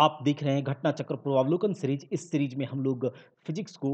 आप देख रहे हैं घटना चक्र पूर्वावलोकन सीरीज इस सीरीज में हम लोग फिजिक्स को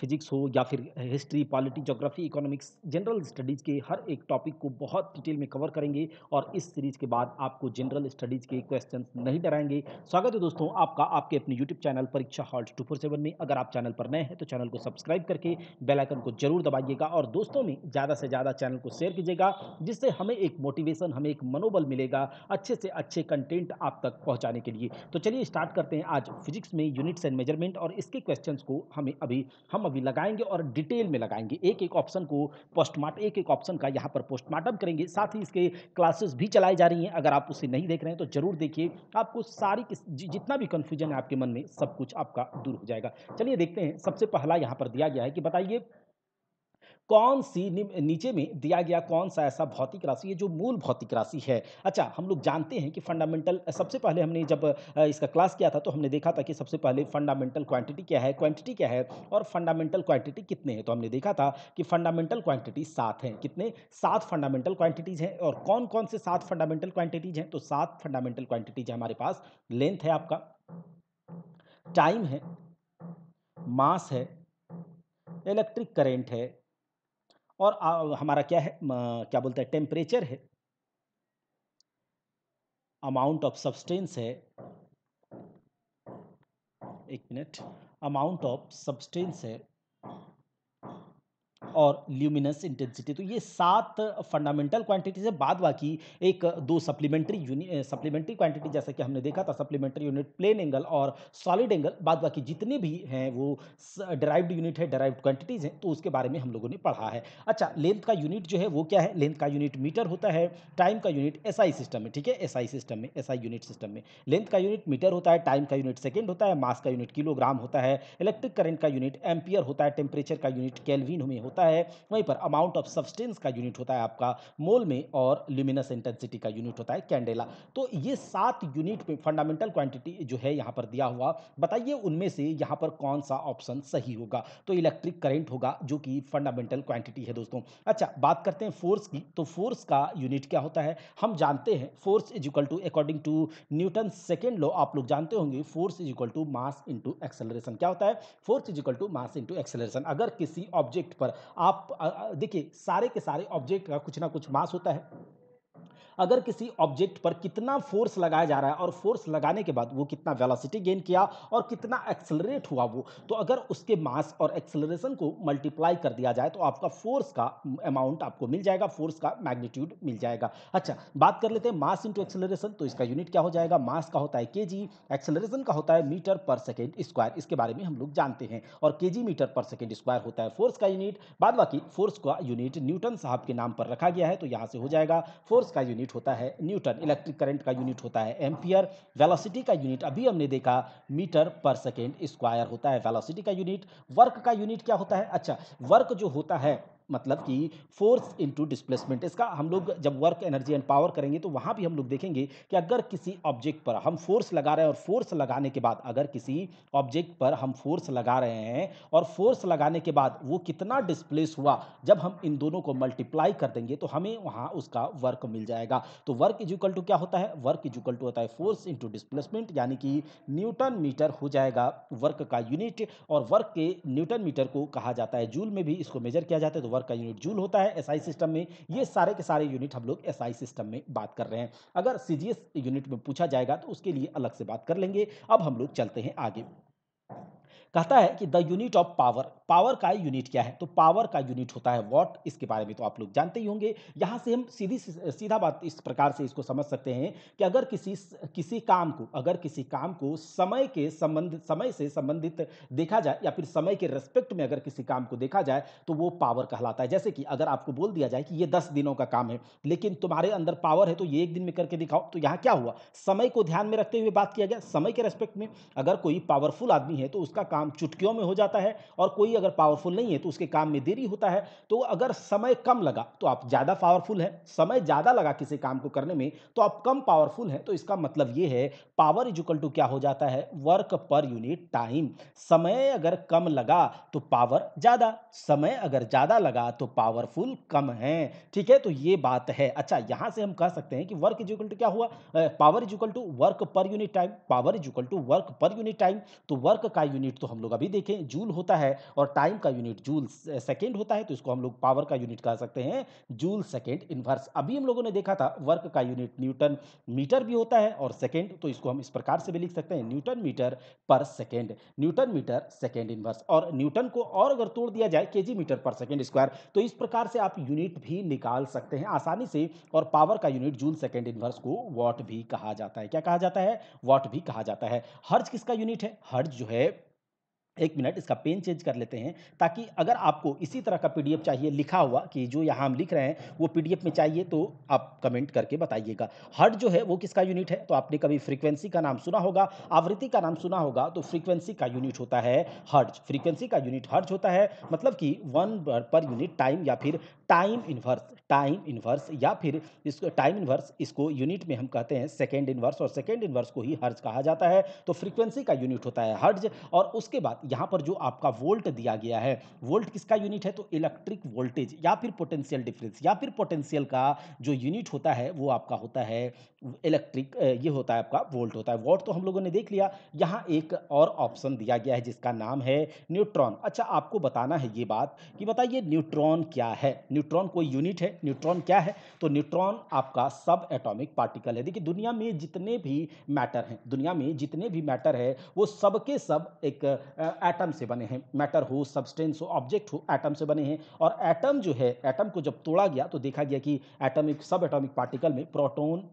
फिजिक्स हो या फिर history polity geography economics general studies के हर एक टॉपिक को बहुत डिटेल में कवर करेंगे और इस सीरीज के बाद आपको जनरल स्टडीज़ के क्वेश्चन नहीं डराएंगे स्वागत है दोस्तों आपका आपके अपने यूट्यूब चैनल परीक्षा हॉल टू फोर सेवन में अगर आप चैनल पर नए हैं तो चैनल को सब्सक्राइब करके बेलाइकन को जरूर दबाइएगा और दोस्तों में ज़्यादा से ज़्यादा चैनल को शेयर कीजिएगा जिससे हमें एक मोटिवेशन हमें एक मनोबल मिलेगा अच्छे से अच्छे कंटेंट आप तक पहुँचाने के लिए तो चलिए चलिए स्टार्ट करते हैं आज फिजिक्स में यूनिट्स एंड मेजरमेंट और इसके क्वेश्चंस को हमें अभी हम अभी लगाएंगे और डिटेल में लगाएंगे एक एक ऑप्शन को पोस्टमार्टम एक एक ऑप्शन का यहाँ पर पोस्टमार्टम करेंगे साथ ही इसके क्लासेस भी चलाई जा रही हैं अगर आप उसे नहीं देख रहे हैं तो ज़रूर देखिए आपको सारी जितना भी कन्फ्यूजन है आपके मन में सब कुछ आपका दूर हो जाएगा चलिए देखते हैं सबसे पहला यहाँ पर दिया गया है कि बताइए कौन सी नीचे में दिया गया कौन सा ऐसा भौतिक राशि है जो मूल भौतिक राशि है अच्छा हम लोग जानते हैं कि फंडामेंटल सबसे पहले हमने जब इसका क्लास किया था तो हमने देखा था कि सबसे पहले फंडामेंटल क्वांटिटी क्या है क्वांटिटी क्या है और फंडामेंटल क्वांटिटी कितने हैं तो हमने देखा था कि फंडामेंटल क्वांटिटी सात हैं कितने सात फंडामेंटल क्वांटिटीज़ हैं और कौन कौन से सात फंडामेंटल क्वांटिटीज़ हैं तो सात फंडामेंटल क्वांटिटीज़ है हमारे पास लेंथ है आपका टाइम है मास है इलेक्ट्रिक करेंट है और हमारा क्या है आ, क्या बोलते हैं टेम्परेचर है अमाउंट ऑफ सब्सटेंस है एक मिनट अमाउंट ऑफ सब्सटेंस है और ल्यूमिनस इंटेंसिटी तो ये सात फंडामेंटल क्वांटिटीज है बाद बाकी एक दो सप्लीमेंट्री सप्लीमेंट्री क्वांटिटी जैसा कि हमने देखा था सप्लीमेंट्री यूनिट प्लेन एंगल और सॉलिड एंगल बाद बाकी जितने भी हैं वो डराइव्ड यूनिट है डराइव्ड क्वांटिटीज हैं तो उसके बारे में हम लोगों ने पढ़ा है अच्छा लेंथ का यूनिट जो है वो क्या है लेंथ का यूनिट मीटर होता है टाइम का यूनिट एस सिस्टम में ठीक है एस सिस्टम में एस यूनिट सिस्टम में लेंथ का यूनिट मीटर होता है टाइम का यूनिट सेकेंड होता है मास का यूनिट किलोग्राम होता है इलेक्ट्रिक करंट का यूनिट एम्पियर होता है टेम्परेचर का यूनिट कैलविन में होता है होता है वहीं पर अमाउंट ऑफ सब्सटेंस का यूनिट होता है आपका मोल में और ल्यूमिनस इंटेंसिटी का यूनिट होता है कैंडेला तो ये सात यूनिट पे फंडामेंटल क्वांटिटी जो है यहाँ पर दिया हुआ बताइए उनमें से यहाँ पर कौन सा ऑप्शन सही होगा तो इलेक्ट्रिक करेंट होगा जो कि फंडामेंटल क्वांटिटी है दोस्तों अच्छा बात करते हैं फोर्स की तो फोर्स का यूनिट क्या होता है हम जानते हैं force is equal to according to Newton second law आप लोग जानते होंगे force is equal to mass into acceleration क्या होता है force is equal to mass into acceleration अगर किसी ऑब्जेक्ट पर आप देखिए सारे के सारे ऑब्जेक्ट का कुछ ना कुछ मास होता है अगर किसी ऑब्जेक्ट पर कितना फोर्स लगाया जा रहा है और फोर्स लगाने के बाद वो कितना वेलोसिटी गेन किया और कितना एक्सलरेट हुआ वो तो अगर उसके मास और एक्सलरेशन को मल्टीप्लाई कर दिया जाए तो आपका फोर्स का अमाउंट आपको मिल जाएगा फोर्स का मैग्नीट्यूड मिल जाएगा अच्छा बात कर लेते हैं मास इंटू एक्सेलरेशन तो इसका यूनिट क्या हो जाएगा मास का होता है के एक्सलरेशन का होता है मीटर पर सेकेंड स्क्वायर इसके बारे में हम लोग जानते हैं और के मीटर पर सेकेंड स्क्वायर होता है फोर्स का यूनिट बाद बाकी फोर्स का यूनिट न्यूटन साहब के नाम पर रखा गया है तो यहाँ से हो जाएगा फोर्स का यूनिट यूनिट होता है न्यूटन इलेक्ट्रिक करंट का यूनिट होता है एम्पियर वेलोसिटी का यूनिट अभी हमने देखा मीटर पर सेकेंड स्क्वायर होता है वेलोसिटी का यूनिट वर्क का यूनिट क्या होता है अच्छा वर्क जो होता है मतलब हाँ। कि फोर्स इनटू डिस्प्लेसमेंट इसका हम लोग हाँ। जब वर्क एनर्जी एंड पावर करेंगे तो वहाँ भी हम लोग देखेंगे कि अगर किसी ऑब्जेक्ट पर हम फोर्स लगा रहे हैं और फोर्स लगाने के बाद अगर किसी ऑब्जेक्ट पर हम फोर्स लगा रहे हैं और फोर्स लगाने के बाद वो कितना डिस्प्लेस हुआ जब हम इन दोनों को मल्टीप्लाई कर देंगे तो हमें वहाँ उसका वर्क मिल जाएगा तो वर्क इजुकल टू क्या होता है वर्क इजुकल टू होता है फोर्स इंटू डिस्प्लेसमेंट यानी कि न्यूटन मीटर हो जाएगा वर्क का यूनिट और वर्क के न्यूटन मीटर को कहा जाता है जूल में भी इसको मेजर किया जाता है तो वर्क पावर का यूनिट जूल होता है एसआई सिस्टम में ये सारे के सारे यूनिट हम लोग एसआई सिस्टम में बात कर रहे हैं अगर सीजीएस यूनिट में पूछा जाएगा तो उसके लिए अलग से बात कर लेंगे अब हम लोग चलते हैं आगे कहता है कि the unit of power power का यूनिट क्या है तो पावर का यूनिट होता है वॉट इसके बारे में तो आप लोग जानते ही होंगे यहाँ से हम सीधी सीधा बात इस प्रकार से इसको समझ सकते हैं कि अगर किसी किसी काम को अगर किसी काम को समय के संबंध समय से संबंधित देखा जाए या फिर समय के रेस्पेक्ट में अगर किसी काम को देखा जाए तो वो पावर कहलाता है जैसे कि अगर आपको बोल दिया जाए कि ये दस दिनों का काम है लेकिन तुम्हारे अंदर पावर है तो ये एक दिन में करके दिखाओ तो यहाँ क्या हुआ समय को ध्यान में रखते हुए बात किया गया समय के रेस्पेक्ट में अगर कोई पावरफुल आदमी है तो उसका काम काम चुटकियों में हो जाता है और कोई अगर पावरफुल नहीं है तो उसके काम में देरी होता है तो अगर समय कम लगा तो आप ज़्यादा पावरफुल हैं समय ज़्यादा लगा किसी काम को करने में तो आप कम पावरफुल हैं तो इसका मतलब ये है पावर इजुकल टू क्या हो जाता है वर्क पर यूनिट टाइम समय अगर कम लगा तो पावर ज़्यादा समय अगर ज़्यादा लगा तो पावरफुल कम है ठीक है तो ये बात है अच्छा यहाँ से हम कह सकते हैं कि वर्क इजुकल टू क्या हुआ power is equal to work per unit time power is equal to work per unit time तो वर्क का यूनिट तो हम लोग अभी देखें जूल होता है और टाइम का यूनिट जूल सेकेंड होता है तो इसको हम लोग पावर का यूनिट कह सकते हैं जूल सेकेंड इनवर्स अभी हम लोगों ने देखा था वर्क का यूनिट न्यूटन मीटर भी होता है और सेकेंड तो इसको हम इस प्रकार से भी लिख सकते हैं newton metre per second newton metre second inverse और न्यूटन को और अगर तोड़ दिया जाए के मीटर पर सेकेंड स्क्वायर तो इस प्रकार से आप यूनिट भी निकाल सकते हैं आसानी से और पावर का यूनिट जूल सेकेंड इनवर्स को वॉट भी कहा जाता है क्या कहा जाता है वॉट भी कहा जाता है हर्ज किसका यूनिट है हर्ज जो है एक मिनट इसका पेन चेंज कर लेते हैं ताकि अगर आपको इसी तरह का पीडीएफ चाहिए लिखा हुआ कि जो यहाँ हम लिख रहे हैं वो पीडीएफ में चाहिए तो आप कमेंट करके बताइएगा हर्ट जो है वो किसका यूनिट है तो आपने कभी फ्रीक्वेंसी का नाम सुना होगा आवृत्ति का नाम सुना होगा तो फ्रीक्वेंसी का यूनिट होता है हर्ज फ्रीक्वेंसी का यूनिट हर्ज होता है मतलब कि वन पर यूनिट टाइम या फिर टाइम इन्वर्स टाइम इन्वर्स या फिर इसको टाइम इन्वर्स इसको यूनिट में हम कहते हैं सेकेंड इन्वर्स और सेकेंड इन्वर्स को ही हर्ज कहा जाता है तो फ्रीक्वेंसी का यूनिट होता है हर्ज और उसके बाद यहाँ पर जो आपका वोल्ट दिया गया है वोल्ट किसका यूनिट है तो इलेक्ट्रिक वोल्टेज या फिर पोटेंशियल डिफरेंस या फिर पोटेंशियल का जो यूनिट होता है वो आपका होता है इलेक्ट्रिक ये होता है आपका वोल्ट होता है वोल्ट तो हम लोगों ने देख लिया यहाँ एक और ऑप्शन दिया गया है जिसका नाम है न्यूट्रॉन अच्छा आपको बताना है ये बात कि बताइए न्यूट्रॉन क्या है न्यूट्रॉन कोई यूनिट है न्यूट्रॉन क्या है तो न्यूट्रॉन आपका सब एटॉमिक पार्टिकल है देखिए दुनिया में जितने भी मैटर हैं दुनिया में जितने भी मैटर है वो सबके सब एक एटम से बने हैं मैटर हो सब्सटेंस हो ऑब्जेक्ट हो एटम से बने हैं और एटम जो है एटम को जब तोड़ा गया तो देखा गया कि एटम एक सब एटॉमिक पार्टिकल में प्रोटोन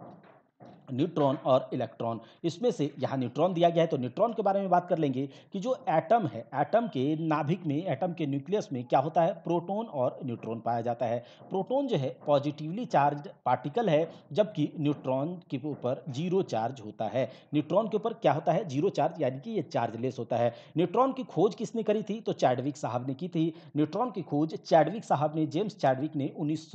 न्यूट्रॉन और इलेक्ट्रॉन इसमें से यहाँ न्यूट्रॉन दिया गया है तो न्यूट्रॉन के बारे में बात कर लेंगे कि जो एटम है एटम के नाभिक में एटम के न्यूक्लियस में क्या होता है प्रोटॉन और न्यूट्रॉन पाया जाता है प्रोटॉन जो है पॉजिटिवली चार्ज पार्टिकल है जबकि न्यूट्रॉन के ऊपर जीरो चार्ज होता है न्यूट्रॉन के ऊपर क्या होता है जीरो चार्ज यानी कि ये चार्जलेस होता है न्यूट्रॉन की खोज किसने करी थी तो चैडविक साहब ने की थी न्यूट्रॉन की खोज चैडविक साहब ने जेम्स चैडविक ने उन्नीस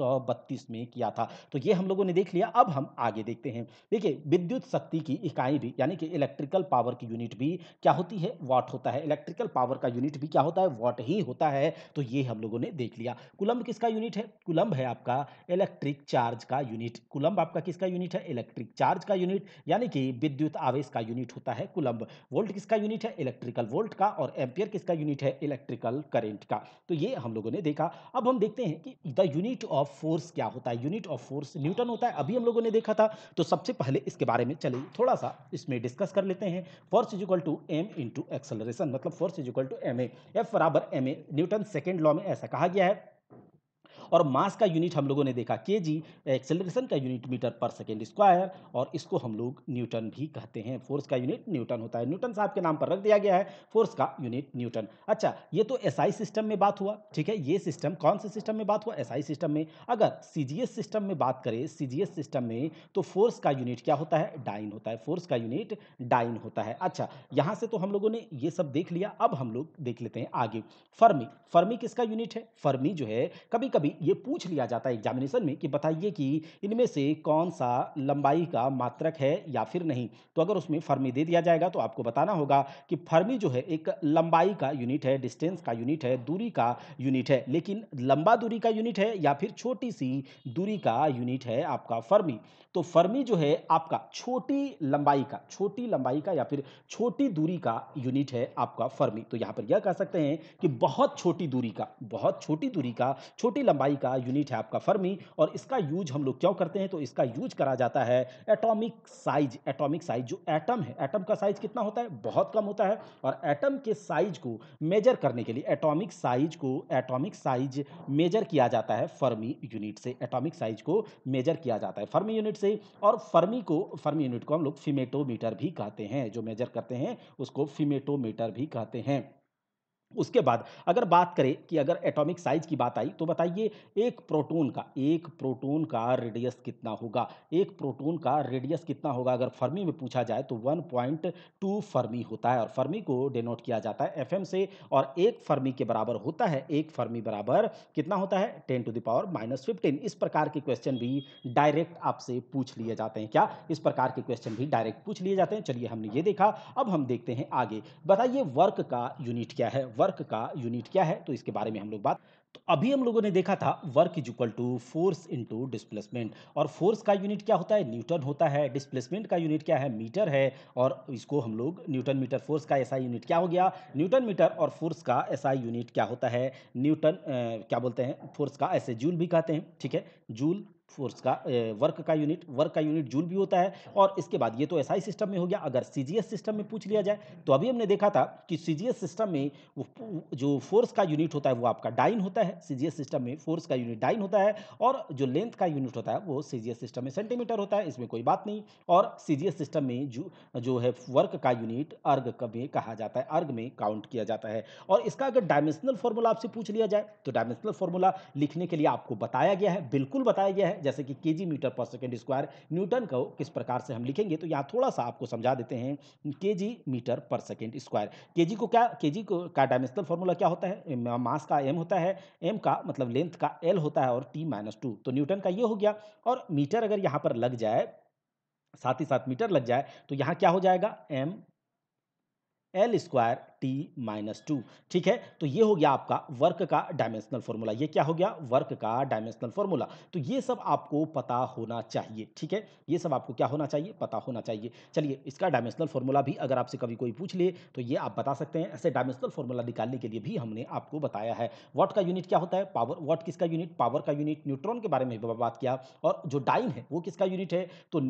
में किया था तो ये हम लोगों ने देख लिया अब हम आगे देखते हैं देखिए विद्युत शक्ति की इकाई भी यानी कि इलेक्ट्रिकल पावर की यूनिट भी क्या होती है वाट होता है इलेक्ट्रिकल पावर का यूनिट भी क्या होता है वाट ही होता है तो ये हम लोगों ने देख लिया कुलम्ब किसका यूनिट है कुलम्ब है आपका इलेक्ट्रिक चार्ज का यूनिट कुलम्ब आपका किसका यूनिट है इलेक्ट्रिक चार्ज का यूनिट यानी कि विद्युत आवेश का यूनिट होता है कुलम्ब वोल्ट किसका यूनिट है इलेक्ट्रिकल वोल्ट का और एम्पियर किसका यूनिट है इलेक्ट्रिकल करेंट का तो ये हम लोगों ने देखा अब हम देखते हैं कि द यूनिट ऑफ फोर्स क्या होता है यूनिट ऑफ फोर्स न्यूटन होता है अभी हम लोगों ने देखा था तो सबसे पहले पहले इसके बारे में चले थोड़ा सा इसमें डिस्कस कर लेते हैं force is equal to M into acceleration मतलब force is equal to M F बराबर M A Newton second law में ऐसा कहा गया है और मास का यूनिट हम लोगों ने देखा के जी एक्सेलरेशन का unit metre per second square और इसको हम लोग न्यूटन भी कहते हैं फोर्स का यूनिट न्यूटन होता है न्यूटन साहब के नाम पर रख दिया गया है फोर्स का यूनिट न्यूटन अच्छा ये तो एसआई सिस्टम में बात हुआ ठीक है ये सिस्टम कौन से सिस्टम में बात हुआ एसआई सिस्टम में अगर सी सिस्टम में बात करें सी सिस्टम में तो फोर्स का यूनिट क्या होता है डाइन होता है फोर्स का यूनिट डाइन होता है अच्छा यहाँ से तो हम लोगों ने ये सब देख लिया अब हम लोग देख लेते हैं आगे फर्मी फर्मी किसका यूनिट है फर्मी जो है कभी कभी ये पूछ लिया जाता है एग्जामिनेशन में कि बताइए कि इनमें से कौन सा लंबाई का मात्रक है या फिर नहीं तो अगर उसमें फर्मी दे दिया जाएगा तो आपको बताना होगा कि फर्मी जो है एक लंबाई का यूनिट है डिस्टेंस का यूनिट है दूरी का यूनिट है लेकिन लंबा दूरी का यूनिट है या फिर छोटी सी दूरी का यूनिट है आपका फर्मी तो फर्मी जो है आपका छोटी लंबाई का छोटी लंबाई का या फिर छोटी दूरी का यूनिट है आपका फर्मी तो यहाँ पर यह कह सकते हैं कि बहुत छोटी दूरी का बहुत छोटी दूरी का छोटी लंबाई इकाई का यूनिट है आपका फर्मी और इसका यूज हम लोग क्यों करते हैं तो इसका यूज करा जाता है एटॉमिक साइज एटॉमिक साइज जो एटम है एटम का साइज कितना होता है बहुत कम होता है और एटम के साइज को मेजर करने के लिए एटॉमिक साइज को एटॉमिक साइज मेजर किया जाता है फर्मी यूनिट से एटॉमिक साइज को मेजर किया जाता है फर्मी यूनिट से और फर्मी को फर्मी यूनिट को हम लोग फिमेटोमीटर भी कहते हैं जो मेजर करते हैं उसको फिमेटोमीटर भी कहते हैं उसके बाद अगर बात करें कि अगर एटॉमिक साइज की बात आई तो बताइए एक प्रोटॉन का एक प्रोटॉन का रेडियस कितना होगा एक प्रोटॉन का रेडियस कितना होगा अगर फर्मी में पूछा जाए तो 1.2 फर्मी होता है और फर्मी को डिनोट किया जाता है एफएम से और एक फर्मी के बराबर होता है एक फर्मी बराबर कितना होता है ten to the power minus fifteen इस प्रकार के क्वेश्चन भी डायरेक्ट आपसे पूछ लिए जाते हैं क्या इस प्रकार के क्वेश्चन भी डायरेक्ट पूछ लिए जाते हैं चलिए हमने ये देखा अब हम देखते हैं आगे बताइए वर्क का यूनिट क्या है वर्क का यूनिट क्या है तो इसके बारे में हम लोग बात तो अभी हम लोगों ने देखा था work is equal to force into displacement और फोर्स का यूनिट क्या होता है न्यूटन होता है डिस्प्लेसमेंट का यूनिट क्या है मीटर है और इसको हम लोग न्यूटन मीटर फोर्स का ऐसा यूनिट क्या हो गया न्यूटन मीटर और फोर्स का ऐसा यूनिट क्या होता है न्यूटन क्या बोलते हैं फोर्स का ऐसे जूल भी कहते हैं ठीक है जूल फोर्स का वर्क का यूनिट वर्क का यूनिट जूल भी होता है और इसके बाद ये तो SI सिस्टम में हो गया अगर सी सिस्टम में पूछ लिया जाए तो अभी हमने देखा था कि सी सिस्टम में वो जो फोर्स का यूनिट होता है वो आपका डाइन होता है सी सिस्टम में फोर्स का यूनिट डाइन होता है और जो लेंथ का यूनिट होता है वो सी सिस्टम में सेंटीमीटर होता है इसमें कोई बात नहीं और सी सिस्टम में जो जो है वर्क का यूनिट अर्ग में कहा जाता है अर्ग में काउंट किया जाता है और इसका अगर डायमेंशनल फॉर्मूला आपसे पूछ लिया जाए तो डायमेंशनल फॉर्मूला लिखने के लिए आपको बताया गया है बिल्कुल बताया गया है जैसे कि के metre per second square Newton को किस प्रकार से हम लिखेंगे तो यहाँ थोड़ा सा आपको समझा देते हैं के मीटर पर सेकेंड स्क्वायर के को क्या के को का डायमेंशनल फॉर्मूला क्या होता है मास का एम होता है एम का मतलब लेंथ का एल होता है और टी माइनस टू तो न्यूटन का ये हो गया और मीटर अगर यहाँ पर लग जाए साथ ही साथ मीटर लग जाए तो यहाँ क्या हो जाएगा M L square T minus two ठीक है तो ये हो गया आपका वर्क का डायमेंशनल फॉर्मूला ये क्या हो गया वर्क का डायमेंशनल फॉर्मूला तो ये सब आपको पता होना चाहिए ठीक है ये सब आपको क्या होना चाहिए पता होना चाहिए चलिए इसका डायमेंशनल फॉर्मूला भी अगर आपसे कभी कोई पूछ ले तो ये आप बता सकते हैं ऐसे डायमेंशनल फॉर्मूला निकालने के लिए भी हमने आपको बताया है वॉट का यूनिट क्या होता है पावर वॉट किसका यूनिट पावर का यूनिट न्यूट्रॉन के बारे में भी बात किया और जो डाइन है वो किसका यूनिट है तो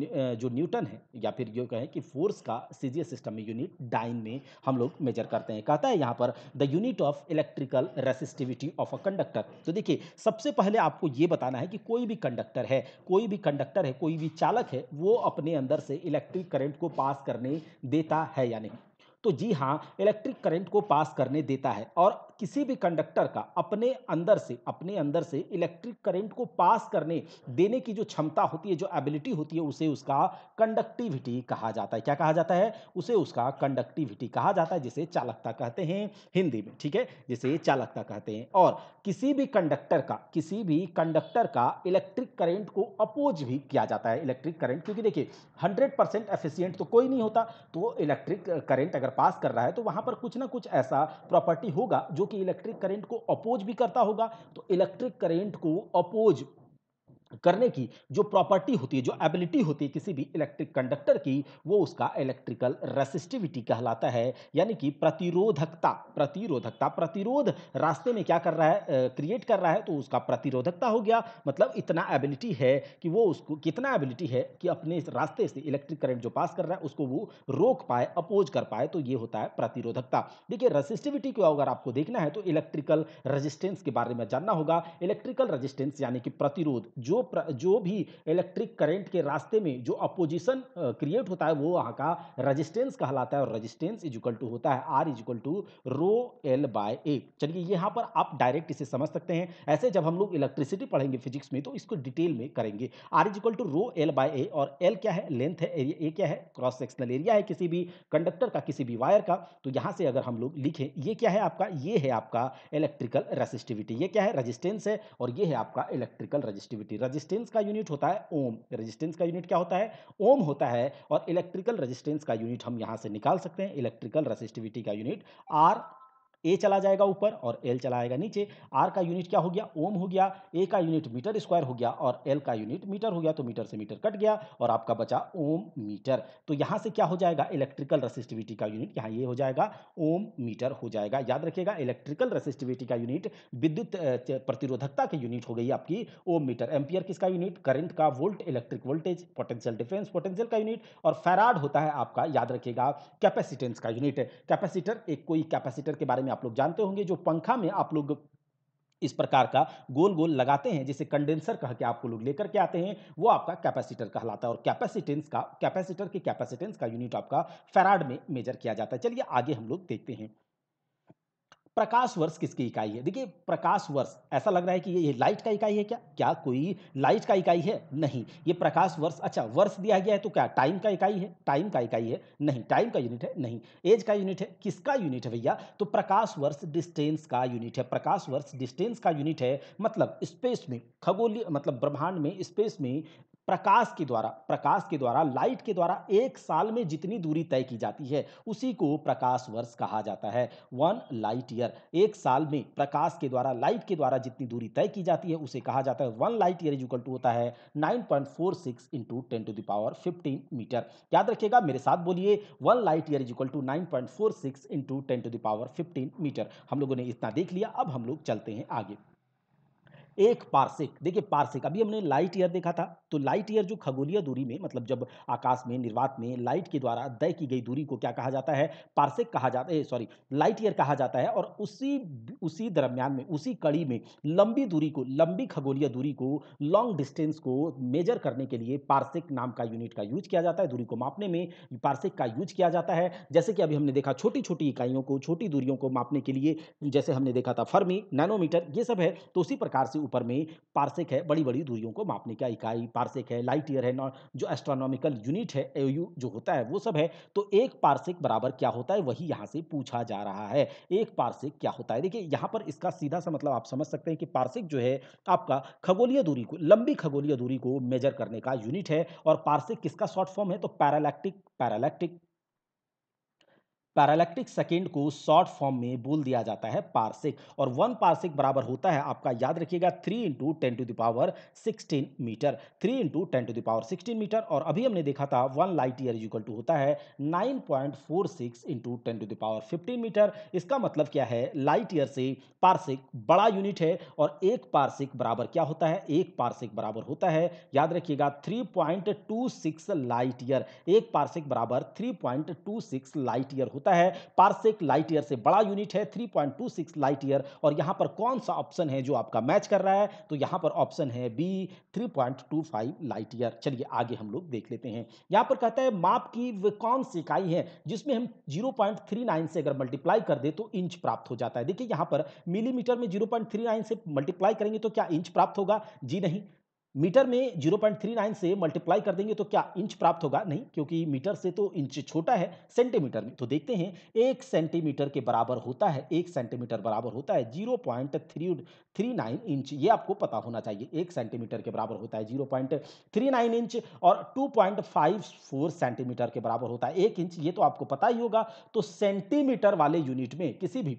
जो न्यूटन है या फिर ये कहें कि फोर्स का सीजीएस सिस्टम में यूनिट डाइन में हम लोग मेजर कर करते हैं कहता है यहाँ पर the unit of electrical resistivity of a conductor तो देखिए सबसे पहले आपको ये बताना है कि कोई भी कंडक्टर है कोई भी कंडक्टर है कोई भी चालक है वो अपने अंदर से इलेक्ट्रिक करेंट को पास करने देता है या नहीं तो जी हाँ इलेक्ट्रिक करंट को पास करने देता है और किसी भी कंडक्टर का अपने अंदर से अपने अंदर से इलेक्ट्रिक करंट को पास करने देने की जो क्षमता होती है जो एबिलिटी होती है उसे उसका कंडक्टिविटी कहा जाता है क्या कहा जाता है उसे उसका कंडक्टिविटी कहा जाता है जिसे चालकता कहते हैं हिंदी में ठीक है जिसे चालकता कहते हैं और किसी भी कंडक्टर का किसी भी कंडक्टर का इलेक्ट्रिक करेंट को अपोज भी किया जाता है इलेक्ट्रिक करेंट क्योंकि देखिए हंड्रेड परसेंट एफिशियंट तो कोई नहीं होता तो इलेक्ट्रिक करेंट अगर पास कर रहा है तो वहां पर कुछ ना कुछ ऐसा प्रॉपर्टी होगा जो कि इलेक्ट्रिक करंट को अपोज भी करता होगा तो इलेक्ट्रिक करंट को अपोज करने की जो प्रॉपर्टी होती है जो एबिलिटी होती है किसी भी इलेक्ट्रिक कंडक्टर की वो उसका इलेक्ट्रिकल रेसिस्टिविटी कहलाता है यानी कि प्रतिरोधकता प्रतिरोधकता प्रतिरोध रास्ते में क्या कर रहा है क्रिएट कर रहा है तो उसका प्रतिरोधकता हो गया मतलब इतना एबिलिटी है कि वो उसको कितना एबिलिटी है कि अपने रास्ते से इलेक्ट्रिक करंट जो पास कर रहा है उसको वो रोक पाए अपोज कर पाए तो ये होता है प्रतिरोधकता देखिए रेसिस्टिविटी को अगर आपको देखना है तो इलेक्ट्रिकल रजिस्टेंस के बारे में जानना होगा इलेक्ट्रिकल रजिस्टेंस यानी कि प्रतिरोध जो प्र, जो भी इलेक्ट्रिक करंट के रास्ते में जो अपोजिशन क्रिएट होता है वो वहाँ का रेजिस्टेंस कहलाता है और रजिस्टेंस इजिकल टू होता है R is equal to rho L by A चलिए यहाँ पर आप डायरेक्ट इसे समझ सकते हैं ऐसे जब हम लोग इलेक्ट्रिसिटी पढ़ेंगे फिजिक्स में तो इसको डिटेल में करेंगे R is equal to rho L by A और एल क्या है लेंथ है एरिया ए क्या है क्रॉस सेक्शनल एरिया है किसी भी कंडक्टर का किसी भी वायर का तो यहाँ से अगर हम लोग लिखें ये क्या है आपका ये है आपका इलेक्ट्रिकल रेसिस्टिविटी ये क्या है रजिस्टेंस है और ये है आपका इलेक्ट्रिकल रजिस्टिविटी रेजिस्टेंस का यूनिट होता है ओम रजिस्टेंस का यूनिट क्या होता है ओम होता है और इलेक्ट्रिकल रजिस्टेंस का यूनिट हम यहाँ से निकाल सकते हैं इलेक्ट्रिकल रजिस्टिविटी का यूनिट आर ए चला जाएगा ऊपर और एल चलाएगा नीचे आर का यूनिट क्या हो गया ओम हो गया ए का यूनिट मीटर स्क्वायर हो गया और एल का यूनिट मीटर हो गया तो मीटर से मीटर कट गया और आपका बचा ओम मीटर तो यहाँ से क्या हो जाएगा इलेक्ट्रिकल रेसिस्टिविटी का यूनिट यहाँ ये हो जाएगा ओम मीटर हो जाएगा याद रखिएगा इलेक्ट्रिकल रेसिस्टिविटी का यूनिट विद्युत प्रतिरोधकता की यूनिट हो गई आपकी ओम मीटर एम्पियर किसका यूनिट करंट का volt electric voltage potential difference potential का यूनिट और फेराड होता है आपका याद रखिएगा कैपेसिटेंस का यूनिट कैपेसिटर एक कोई कैपेसिटर के बारे में आप लोग जानते होंगे जो पंखा में आप लोग इस प्रकार का गोल गोल लगाते हैं जिसे कंडेंसर कह के आपको लोग लेकर के आते हैं वो आपका कैपेसिटर कहलाता है और कैपेसिटेंस का कैपेसिटर के कैपेसिटेंस का यूनिट आपका फेराड में मेजर किया जाता है चलिए आगे हम लोग देखते हैं प्रकाश वर्ष किसकी इकाई है देखिए प्रकाश वर्ष ऐसा लग रहा है कि ये लाइट का इकाई है क्या क्या कोई लाइट का इकाई है नहीं ये प्रकाश वर्ष अच्छा वर्ष दिया गया है तो क्या टाइम का इकाई है टाइम का इकाई है नहीं टाइम का यूनिट है नहीं एज का यूनिट है किसका यूनिट है भैया तो प्रकाश वर्ष डिस्टेंस का यूनिट है प्रकाश वर्ष डिस्टेंस का यूनिट है मतलब स्पेस में खगोलीय मतलब ब्रह्मांड में स्पेस में प्रकाश के द्वारा प्रकाश के द्वारा लाइट के द्वारा एक साल में जितनी दूरी तय की जाती है उसी को प्रकाश वर्ष कहा जाता है वन लाइट ईयर एक साल में प्रकाश के द्वारा लाइट के द्वारा जितनी दूरी तय की जाती है उसे कहा जाता है one light year is equal to होता है nine point four six into ten to the power fifteen metre याद रखिएगा मेरे साथ बोलिए one light year is equal to nine point four six into ten to the power fifteen metre हम लोगों ने इतना देख लिया अब हम लोग चलते हैं आगे एक पार्सिक देखिए पार्सिक अभी हमने लाइट ईयर देखा था तो लाइट ईयर जो खगोलीय दूरी में मतलब जब आकाश में निर्वात में लाइट के द्वारा तय की गई दूरी को क्या कहा जाता है पार्सिक कहा जाता है सॉरी लाइट ईयर कहा जाता है और उसी उसी दरमियान में उसी कड़ी में लंबी दूरी को लंबी खगोलीय दूरी को लॉन्ग डिस्टेंस को मेजर करने के लिए पार्सिक नाम का यूनिट का यूज किया जाता है दूरी को मापने में पार्सिक का यूज किया जाता है जैसे कि अभी हमने देखा छोटी छोटी इकाइयों को छोटी दूरियों को मापने के लिए जैसे हमने देखा था फर्मी नैनोमीटर ये सब है तो उसी प्रकार से ऊपर में पार्सिक है बड़ी बड़ी दूरियों को मापने का इकाई पार्सिक है लाइट ईयर है जो एस्ट्रोनॉमिकल यूनिट है एयू जो होता है वो सब है तो एक पार्सिक बराबर क्या होता है वही यहाँ से पूछा जा रहा है एक पार्सिक क्या होता है देखिए यहाँ पर इसका सीधा सा मतलब आप समझ सकते हैं कि पार्सिक जो है आपका खगोलीय दूरी को लंबी खगोलीय दूरी को मेजर करने का यूनिट है और पार्सिक किसका शॉर्ट फॉर्म है तो पैरालैक्टिक पैरालैक्टिक पैरालेक्टिक सेकेंड को शॉर्ट फॉर्म में बोल दिया जाता है पार्सिक और वन पार्सिक बराबर होता है आपका याद रखिएगा three into ten to the power sixteen metre three into ten to the power sixteen metre और अभी हमने देखा था one light year equal to होता है nine point four six into ten to the power fifteen metre इसका मतलब क्या है लाइट ईयर से पार्सिक बड़ा यूनिट है और एक पार्सिक बराबर क्या होता है एक पार्सिक बराबर होता है याद रखिएगा three point two six light year एक पार्सिक बराबर three point two six light year होता होता है पार्सेक लाइट ईयर से बड़ा यूनिट है 3.26 लाइट ईयर और यहाँ पर कौन सा ऑप्शन है जो आपका मैच कर रहा है तो यहाँ पर ऑप्शन है बी 3.25 लाइट ईयर चलिए आगे हम लोग देख लेते हैं यहाँ पर कहता है माप की वे कौन सी इकाई है जिसमें हम 0.39 से अगर मल्टीप्लाई कर दे तो इंच प्राप्त हो जाता है देखिए यहाँ पर मिलीमीटर में 0.39 से मल्टीप्लाई करेंगे तो क्या इंच प्राप्त होगा जी नहीं मीटर में 0.39 से मल्टीप्लाई कर देंगे तो क्या इंच प्राप्त होगा नहीं क्योंकि मीटर से तो इंच छोटा है सेंटीमीटर में तो देखते हैं एक सेंटीमीटर के बराबर होता है एक सेंटीमीटर बराबर होता है नाइन इंच ये आपको पता होना चाहिए एक सेंटीमीटर के बराबर होता है 0.39 इंच और 2.54 सेंटीमीटर के बराबर होता है एक इंच ये तो आपको पता ही होगा तो सेंटीमीटर वाले यूनिट में किसी भी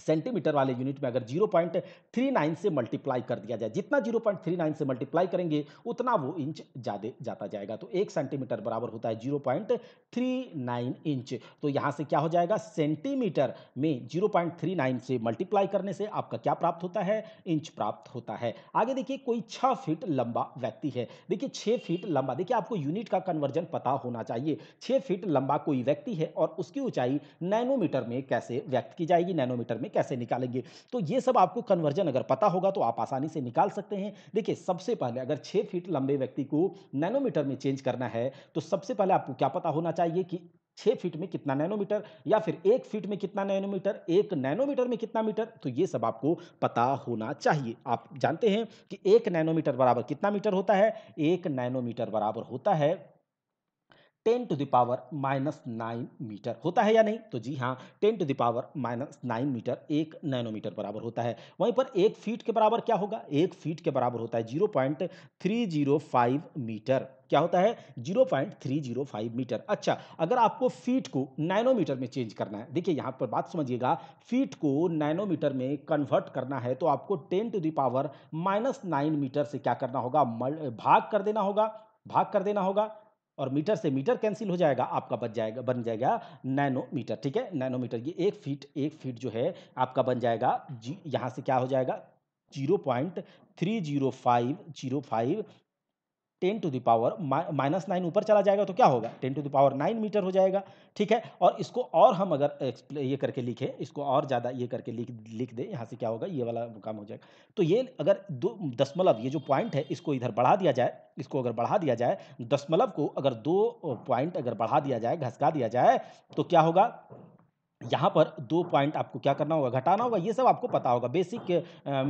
सेंटीमीटर वाले यूनिट में अगर 0.39 से मल्टीप्लाई कर दिया जाए जितना 0.39 से मल्टीप्लाई करेंगे उतना वो इंच ज़्यादा जाता जाएगा तो एक सेंटीमीटर बराबर होता है 0.39 इंच तो यहाँ से क्या हो जाएगा सेंटीमीटर में 0.39 से मल्टीप्लाई करने से आपका क्या प्राप्त होता है इंच प्राप्त होता है आगे देखिए कोई छह फीट लंबा व्यक्ति है देखिए छः फीट लंबा देखिए आपको यूनिट का कन्वर्जन पता होना चाहिए छः फीट लंबा कोई व्यक्ति है और उसकी ऊंचाई नैनोमीटर में कैसे व्यक्त की जाएगी नैनोमीटर में कैसे निकालेंगे तो ये सब आपको कन्वर्जन अगर पता होगा तो आप आसानी से निकाल सकते हैं देखिए सबसे पहले अगर छः फीट लंबे व्यक्ति को नैनोमीटर में चेंज करना है तो सबसे पहले आपको क्या पता होना चाहिए कि छः फीट में कितना नैनोमीटर या फिर एक फीट में कितना नैनोमीटर एक नैनोमीटर में कितना मीटर तो ये सब आपको पता होना चाहिए आप जानते हैं कि एक नैनोमीटर बराबर कितना मीटर होता है एक नैनोमीटर बराबर होता है ten to the power minus nine metre होता है या नहीं तो जी हाँ ten to the power minus nine metre एक नैनोमीटर बराबर होता है वहीं पर एक फीट के बराबर क्या होगा एक फीट के बराबर होता है zero point three zero five metre क्या होता है 0.305 मीटर अच्छा अगर आपको फीट को नैनोमीटर में चेंज करना है देखिए यहाँ पर बात समझिएगा फीट को नैनोमीटर में कन्वर्ट करना है तो आपको 10 to the power minus nine metre से क्या करना होगा भाग कर देना होगा भाग कर देना होगा और मीटर से मीटर कैंसिल हो जाएगा आपका बच जाएगा बन जाएगा नैनोमीटर ठीक है नैनोमीटर ये एक फीट एक फीट जो है आपका बन जाएगा जी यहाँ से क्या हो जाएगा zero point three zero five zero five ten to the power minus nine ऊपर चला जाएगा तो क्या होगा ten to the power nine metre हो जाएगा ठीक है और इसको और हम अगर ये करके लिखें इसको और ज़्यादा ये करके लिख लिख दें यहाँ से क्या होगा ये वाला काम हो जाएगा तो ये अगर दो दशमलव ये जो पॉइंट है इसको इधर बढ़ा दिया जाए इसको अगर बढ़ा दिया जाए दशमलव को अगर दो पॉइंट अगर बढ़ा दिया जाए घसका दिया जाए तो क्या होगा यहाँ पर दो पॉइंट आपको क्या करना होगा घटाना होगा ये सब आपको पता होगा बेसिक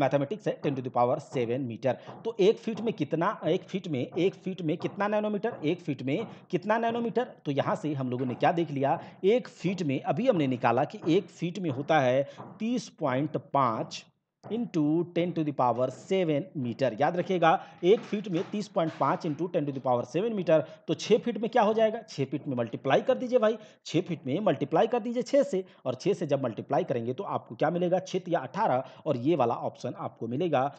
मैथमेटिक्स है ten to the power seven metre तो एक फीट में कितना एक फीट में एक फीट में कितना नैनोमीटर एक फीट में कितना नैनोमीटर तो यहाँ से हम लोगों ने क्या देख लिया एक फीट में अभी हमने निकाला कि एक फीट में होता है तीस पॉइंट पाँच into ten to the power seven metre याद रखिएगा एक फीट में तीस पॉइंट पाँच into ten to the power seven metre तो छः फीट में क्या हो जाएगा छः फीट में मल्टीप्लाई कर दीजिए भाई छः फीट में मल्टीप्लाई कर दीजिए छः से और छः से जब मल्टीप्लाई करेंगे तो आपको क्या मिलेगा छित या अठारह और ये वाला ऑप्शन आपको मिलेगा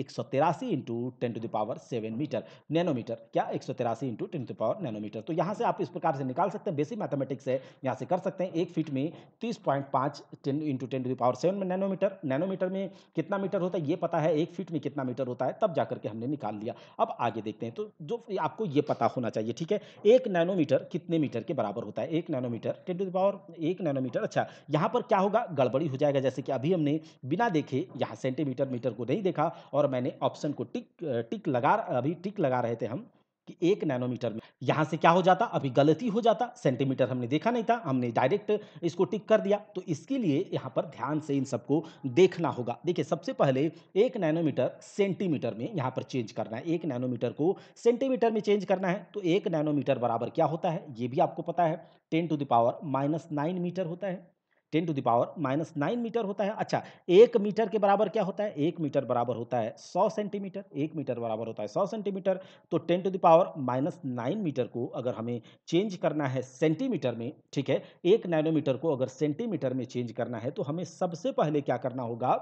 एक सौ तिरासी into ten to the power seven metre nanometre क्या एक सौ तिरासी into ten to power nanometre तो यहाँ से आप इस प्रकार से निकाल सकते हैं बेसिक मैथमेटिक्स है यहाँ से कर सकते हैं एक फीट में तीस पॉइंट पाँच ten into ten to power seven में नैनोमीटर नैनोमीटर में कितना मीटर होता है ये पता है एक फीट में कितना मीटर होता है तब जा करके हमने निकाल लिया अब आगे देखते हैं तो जो आपको ये पता होना चाहिए ठीक है एक नैनोमीटर कितने मीटर के बराबर होता है एक नैनोमीटर टेन टू पावर एक नैनोमीटर अच्छा यहाँ पर क्या होगा गड़बड़ी हो जाएगा जैसे कि अभी हमने बिना देखे यहाँ सेंटीमीटर मीटर को नहीं देखा और मैंने ऑप्शन को टिक टिक लगा अभी टिक लगा रहे थे हम कि एक नैनोमीटर में यहाँ से क्या हो जाता अभी गलती हो जाता सेंटीमीटर हमने देखा नहीं था हमने डायरेक्ट इसको टिक कर दिया तो इसके लिए यहाँ पर ध्यान से इन सबको देखना होगा देखिए सबसे पहले एक नैनोमीटर सेंटीमीटर में यहाँ पर चेंज करना है एक नैनोमीटर को सेंटीमीटर में चेंज करना है तो एक नैनोमीटर बराबर क्या होता है ये भी आपको पता है ten to the power minus metre होता है ten to the power minus nine metre होता है अच्छा एक मीटर के बराबर क्या होता है एक मीटर बराबर होता है सौ सेंटीमीटर एक मीटर बराबर होता है सौ सेंटीमीटर तो ten to the power minus nine metre को अगर हमें चेंज करना है सेंटीमीटर में ठीक है एक नैनोमीटर को अगर सेंटीमीटर में चेंज करना है तो हमें सबसे पहले क्या करना होगा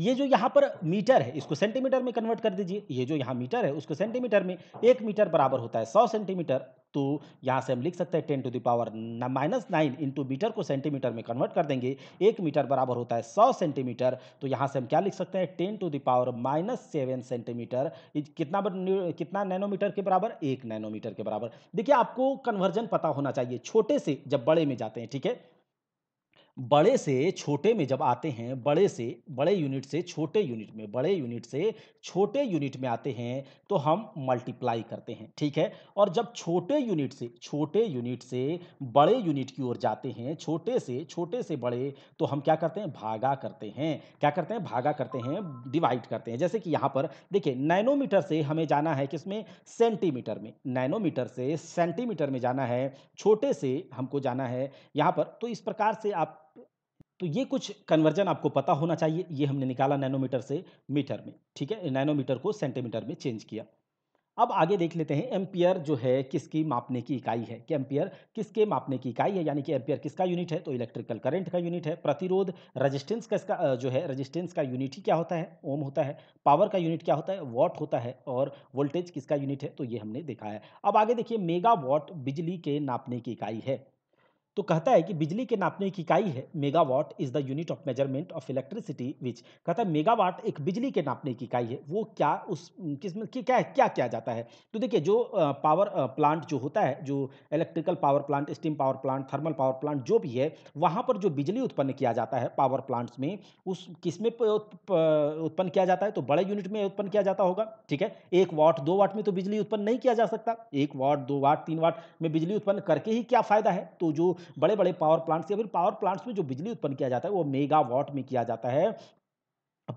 ये जो यहाँ पर मीटर है इसको सेंटीमीटर में कन्वर्ट कर दीजिए ये जो यहाँ मीटर है उसको सेंटीमीटर में एक मीटर बराबर होता है सौ सेंटीमीटर तो यहाँ से हम लिख सकते हैं ten to the power minus nine into metre को सेंटीमीटर में कन्वर्ट कर देंगे एक मीटर बराबर होता है सौ सेंटीमीटर तो यहाँ से हम क्या लिख सकते हैं ten to the power minus seven centimetre कितना कितना नैनोमीटर के बराबर एक नैनोमीटर के बराबर देखिए आपको कन्वर्जन पता होना चाहिए छोटे से जब बड़े में जाते हैं ठीक है बड़े से छोटे में जब आते हैं बड़े से बड़े यूनिट से छोटे यूनिट में बड़े यूनिट से छोटे यूनिट में आते हैं तो हम मल्टीप्लाई करते हैं ठीक है और जब छोटे यूनिट से छोटे यूनिट से बड़े यूनिट की ओर जाते हैं छोटे से छोटे से बड़े तो हम क्या करते हैं भागा करते हैं क्या करते हैं भागा करते हैं डिवाइड करते हैं जैसे कि यहाँ पर देखिए नैनोमीटर से हमें जाना है किसमें सेंटीमीटर में नैनोमीटर से सेंटीमीटर में जाना है छोटे से हमको जाना है यहाँ पर तो इस प्रकार से आप तो ये कुछ कन्वर्जन आपको पता होना चाहिए ये हमने निकाला नैनोमीटर से मीटर में ठीक है नैनोमीटर को सेंटीमीटर में चेंज किया अब आगे देख लेते हैं एम्पियर जो है किसकी मापने की इकाई है कि एम्पियर किसके मापने की इकाई है यानी कि एम्पियर किसका यूनिट है तो इलेक्ट्रिकल करंट का यूनिट है प्रतिरोध रेजिस्टेंस का इसका जो है रेजिस्टेंस का यूनिट ही क्या होता है ओम होता है पावर का यूनिट क्या होता है वॉट होता है और वोल्टेज किसका यूनिट है तो ये हमने देखा है अब आगे देखिए मेगा वॉट बिजली के नापने की इकाई है तो कहता है कि बिजली के नापने की इकाई है megawatt is the unit of measurement of electricity which कहता है मेगावाट एक बिजली के नापने की इकाई है वो क्या उस किस में क्या क्या किया जाता है तो देखिए जो पावर प्लांट जो होता है जो electrical power plant steam power plant thermal power plant जो भी है वहाँ पर जो बिजली उत्पन्न किया जाता है पावर प्लांट्स में उस किस में उत्पन्न किया जाता है तो बड़े यूनिट में उत्पन्न किया जाता होगा ठीक है एक वाट दो वाट में तो बिजली उत्पन्न नहीं किया जा सकता एक वाट दो वाट तीन वाट में बिजली उत्पन्न करके ही क्या फ़ायदा है तो जो बड़े बड़े पावर प्लांट्स या फिर पावर प्लांट्स में जो बिजली उत्पन्न किया जाता है वो मेगावाट में किया जाता है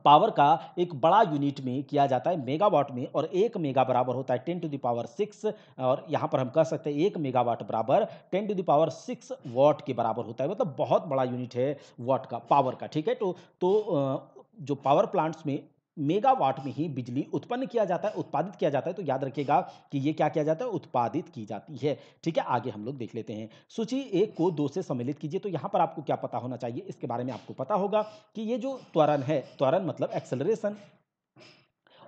पावर का एक बड़ा यूनिट में किया जाता है मेगावाट में और एक मेगा बराबर होता है टेन टू पावर सिक्स और यहाँ पर हम कह सकते हैं एक मेगावाट बराबर ten to power six watt के बराबर होता है मतलब बहुत बड़ा यूनिट है वाट का पावर का ठीक है तो, तो जो पावर प्लांट्स में मेगावाट में ही बिजली उत्पन्न किया जाता है उत्पादित किया जाता है तो याद रखिएगा कि ये क्या किया जाता है उत्पादित की जाती है ठीक है आगे हम लोग देख लेते हैं सूची एक को दो से सम्मिलित कीजिए तो यहाँ पर आपको क्या पता होना चाहिए इसके बारे में आपको पता होगा कि ये जो त्वरण है त्वरण मतलब एक्सेलरेशन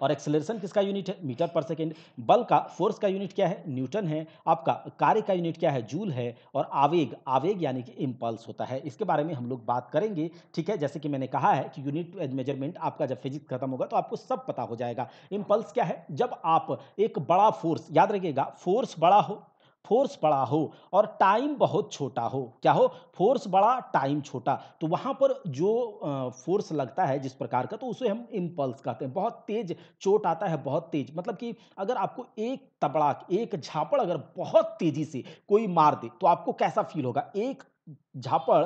और एक्सेलरेशन किसका यूनिट है मीटर पर सेकेंड बल का फोर्स का यूनिट क्या है न्यूटन है आपका कार्य का यूनिट क्या है जूल है और आवेग आवेग यानी कि इम्पल्स होता है इसके बारे में हम लोग बात करेंगे ठीक है जैसे कि मैंने कहा है कि यूनिट मेजरमेंट आपका जब फिजिक्स खत्म होगा तो आपको सब पता हो जाएगा इम्पल्स क्या है जब आप एक बड़ा फोर्स याद रखिएगा फोर्स बड़ा हो फोर्स बड़ा हो और टाइम बहुत छोटा हो क्या हो फोर्स बड़ा टाइम छोटा तो वहाँ पर जो फोर्स लगता है जिस प्रकार का तो उसे हम इम्पल्स कहते हैं बहुत तेज चोट आता है बहुत तेज मतलब कि अगर आपको एक तबड़ा एक झापड़ अगर बहुत तेजी से कोई मार दे तो आपको कैसा फील होगा एक झापड़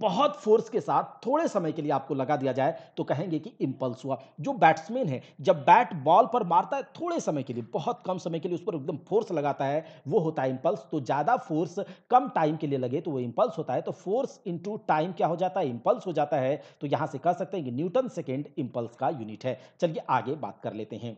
बहुत फोर्स के साथ थोड़े समय के लिए आपको लगा दिया जाए तो कहेंगे कि इम्पल्स हुआ जो बैट्समैन है जब बैट बॉल पर मारता है थोड़े समय के लिए बहुत कम समय के लिए उस पर एकदम फोर्स लगाता है वो होता है इम्पल्स तो ज़्यादा फोर्स कम टाइम के लिए लगे तो वो इम्पल्स होता है तो फोर्स इंटू टाइम क्या हो जाता है इम्पल्स हो जाता है तो यहाँ से कह सकते हैं कि न्यूटन सेकेंड इम्पल्स का यूनिट है चलिए आगे बात कर लेते हैं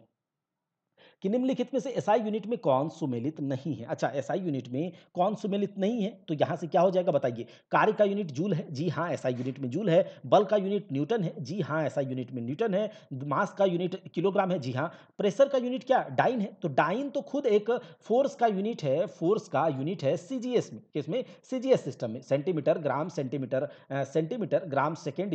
कि निम्नलिखित में से एसआई यूनिट में कौन सुमेलित नहीं है अच्छा एसआई यूनिट में कौन सुमेलित नहीं है तो यहां से क्या हो जाएगा बताइए कार्य का यूनिट जूल है जी हाँ एसआई यूनिट में जूल है बल का यूनिट न्यूटन है जी हाँ एसआई यूनिट में न्यूटन है मास का यूनिट किलोग्राम है जी हाँ प्रेशर का यूनिट क्या डाइन है तो डाइन तो खुद एक फोर्स का यूनिट है फोर्स का यूनिट है सीजीएस में किसमें सीजीएस सिस्टम में centimetre gram centimetre centimetre gram second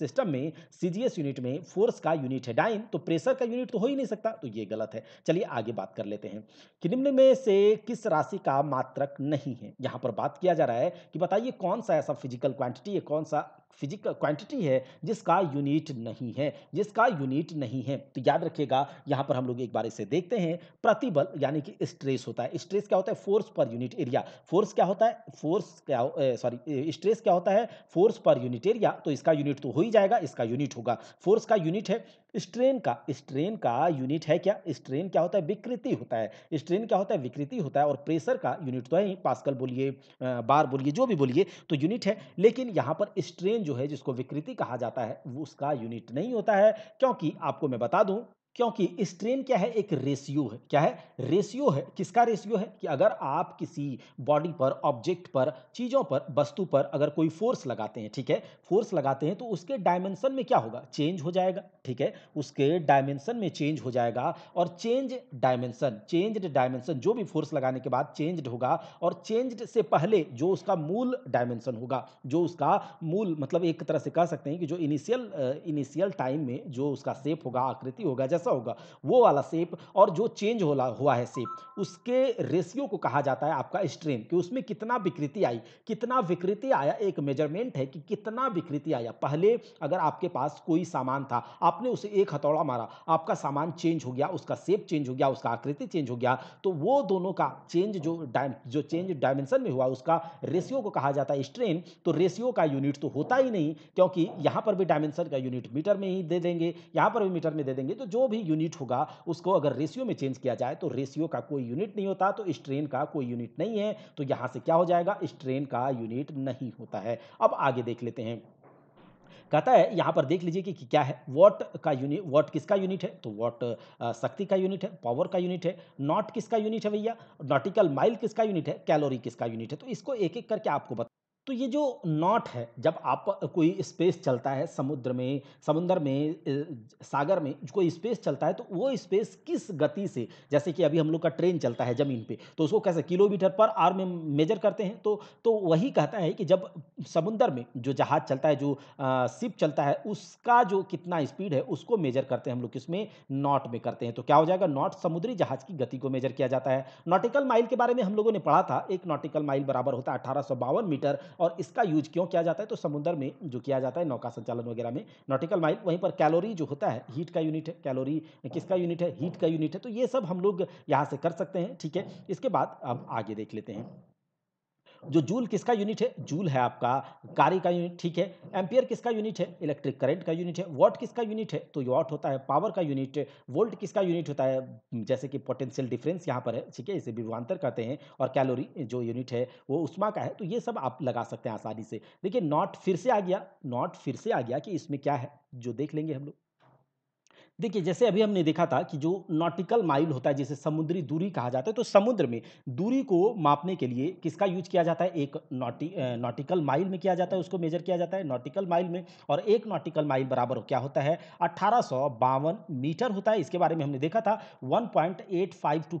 system में सीजीएस यूनिट में फोर्स का यूनिट है डाइन तो प्रेशर का यूनिट तो हो ही नहीं सकता तो ये गलत है है चलिए आगे बात कर लेते हैं कि निम्न में से किस राशि का मात्रक नहीं है यहाँ पर बात किया जा रहा है कि बताइए कौन सा ऐसा फिजिकल क्वांटिटी है कौन सा फिजिकल क्वांटिटी है जिसका यूनिट नहीं है जिसका यूनिट नहीं है तो याद रखिएगा यहाँ पर हम लोग एक बार इसे देखते हैं प्रतिबल यानी कि स्ट्रेस होता है स्ट्रेस क्या होता है force per unit area force क्या होता है फोर्स क्या सॉरी स्ट्रेस क्या होता है फोर्स पर यूनिट एरिया तो इसका यूनिट तो हो ही जाएगा इसका यूनिट होगा फोर्स का यूनिट है स्ट्रेन का स्ट्रेन का यूनिट है क्या स्ट्रेन क्या होता है विकृति होता है स्ट्रेन क्या होता है विकृति होता है और प्रेशर का यूनिट तो है पास्कल बोलिए बार बोलिए जो भी बोलिए तो यूनिट है लेकिन यहाँ पर स्ट्रेन जो है जिसको विकृति कहा जाता है वो उसका यूनिट नहीं होता है क्योंकि आपको मैं बता दूं क्योंकि स्ट्रेन क्या है एक रेशियो है क्या है रेशियो है किसका रेशियो है कि अगर आप किसी बॉडी पर ऑब्जेक्ट पर चीज़ों पर वस्तु पर अगर कोई फोर्स लगाते हैं ठीक है फोर्स लगाते हैं तो उसके डायमेंशन में क्या होगा चेंज हो जाएगा ठीक है उसके डायमेंशन में चेंज हो जाएगा और चेंज डायमेंशन चेंज्ड डायमेंशन जो भी फोर्स लगाने के बाद चेंज्ड होगा और चेंज्ड से पहले जो उसका मूल डायमेंशन होगा जो उसका मूल मतलब एक तरह से कह सकते हैं कि जो इनिशियल इनिशियल टाइम में जो उसका सेप होगा आकृति होगा जैसे कैसा होगा वो वाला सेप और जो चेंज हो हुआ है सेप उसके रेशियो को कहा जाता है आपका स्ट्रेन कि उसमें कितना विकृति आई कितना विकृति आया एक मेजरमेंट है कि कितना विकृति आया पहले अगर आपके पास कोई सामान था आपने उसे एक हथौड़ा मारा आपका सामान चेंज हो गया उसका सेप चेंज हो गया उसका आकृति चेंज हो गया तो वो दोनों का चेंज जो जो चेंज डायमेंशन में हुआ उसका रेशियो को कहा जाता है स्ट्रेन तो रेशियो का यूनिट तो होता ही नहीं क्योंकि यहां पर भी डायमेंशन का यूनिट मीटर में ही दे देंगे यहां पर भी मीटर में दे देंगे तो जो भी यूनिट होगा उसको अगर रेशियो में चेंज किया जाए तो रेशियो का कोई यूनिट नहीं होता तो स्ट्रेन का कोई यूनिट नहीं है तो यहाँ से क्या हो जाएगा स्ट्रेन का यूनिट नहीं होता है अब आगे देख लेते हैं कहता है यहाँ पर देख लीजिए कि, कि क्या है वॉट का यूनिट वॉट किसका यूनिट है तो वॉट शक्ति का यूनिट है पावर का यूनिट है नॉट किसका यूनिट है भैया नॉटिकल माइल किसका यूनिट है कैलोरी किसका यूनिट है तो इसको एक एक करके आपको बता तो ये जो नॉट है जब आप कोई स्पेस चलता है समुद्र में समुद्र में सागर में कोई स्पेस चलता है तो वो स्पेस किस गति से जैसे कि अभी हम लोग का ट्रेन चलता है ज़मीन पे तो उसको कैसे किलोमीटर पर आर में मेजर करते हैं तो तो वही कहता है कि जब समुद्र में जो जहाज़ चलता है जो शिप चलता है उसका जो कितना स्पीड है उसको मेजर करते हैं हम लोग किसमें नॉट में करते हैं तो क्या हो जाएगा नॉट समुद्री जहाज़ की गति को मेजर किया जाता है नॉटिकल माइल के बारे में हम लोगों ने पढ़ा था एक नॉटिकल माइल बराबर होता है अठारह मीटर और इसका यूज क्यों किया जाता है तो समुद्र में जो किया जाता है नौका संचालन वगैरह में नॉटिकल माइल वहीं पर कैलोरी जो होता है हीट का यूनिट है कैलोरी किसका यूनिट है हीट का यूनिट है तो ये सब हम लोग यहाँ से कर सकते हैं ठीक है इसके बाद अब आगे देख लेते हैं जो जूल किसका यूनिट है जूल है आपका कार्य का यूनिट ठीक है एम्पियर किसका यूनिट है इलेक्ट्रिक करंट का यूनिट है वॉट किसका यूनिट है तो वॉट होता है पावर का यूनिट वोल्ट किसका यूनिट होता है जैसे कि पोटेंशियल डिफरेंस यहाँ पर है ठीक है इसे विभवान्तर कहते हैं और कैलोरी जो यूनिट है वो उष्मा का है तो ये सब आप लगा सकते हैं आसानी से देखिए नॉट फिर से आ गया नॉट फिर से आ गया कि इसमें क्या है जो देख लेंगे हम लोग देखिए जैसे अभी हमने देखा था कि जो नॉटिकल माइल होता है जिसे समुद्री दूरी कहा जाता है तो समुद्र में दूरी को मापने के लिए किसका यूज किया जाता है एक नॉटी नॉटिकल माइल में किया जाता है उसको मेजर किया जाता है नॉटिकल माइल में और एक नॉटिकल माइल बराबर क्या होता है अट्ठारह मीटर होता है इसके बारे में हमने देखा था वन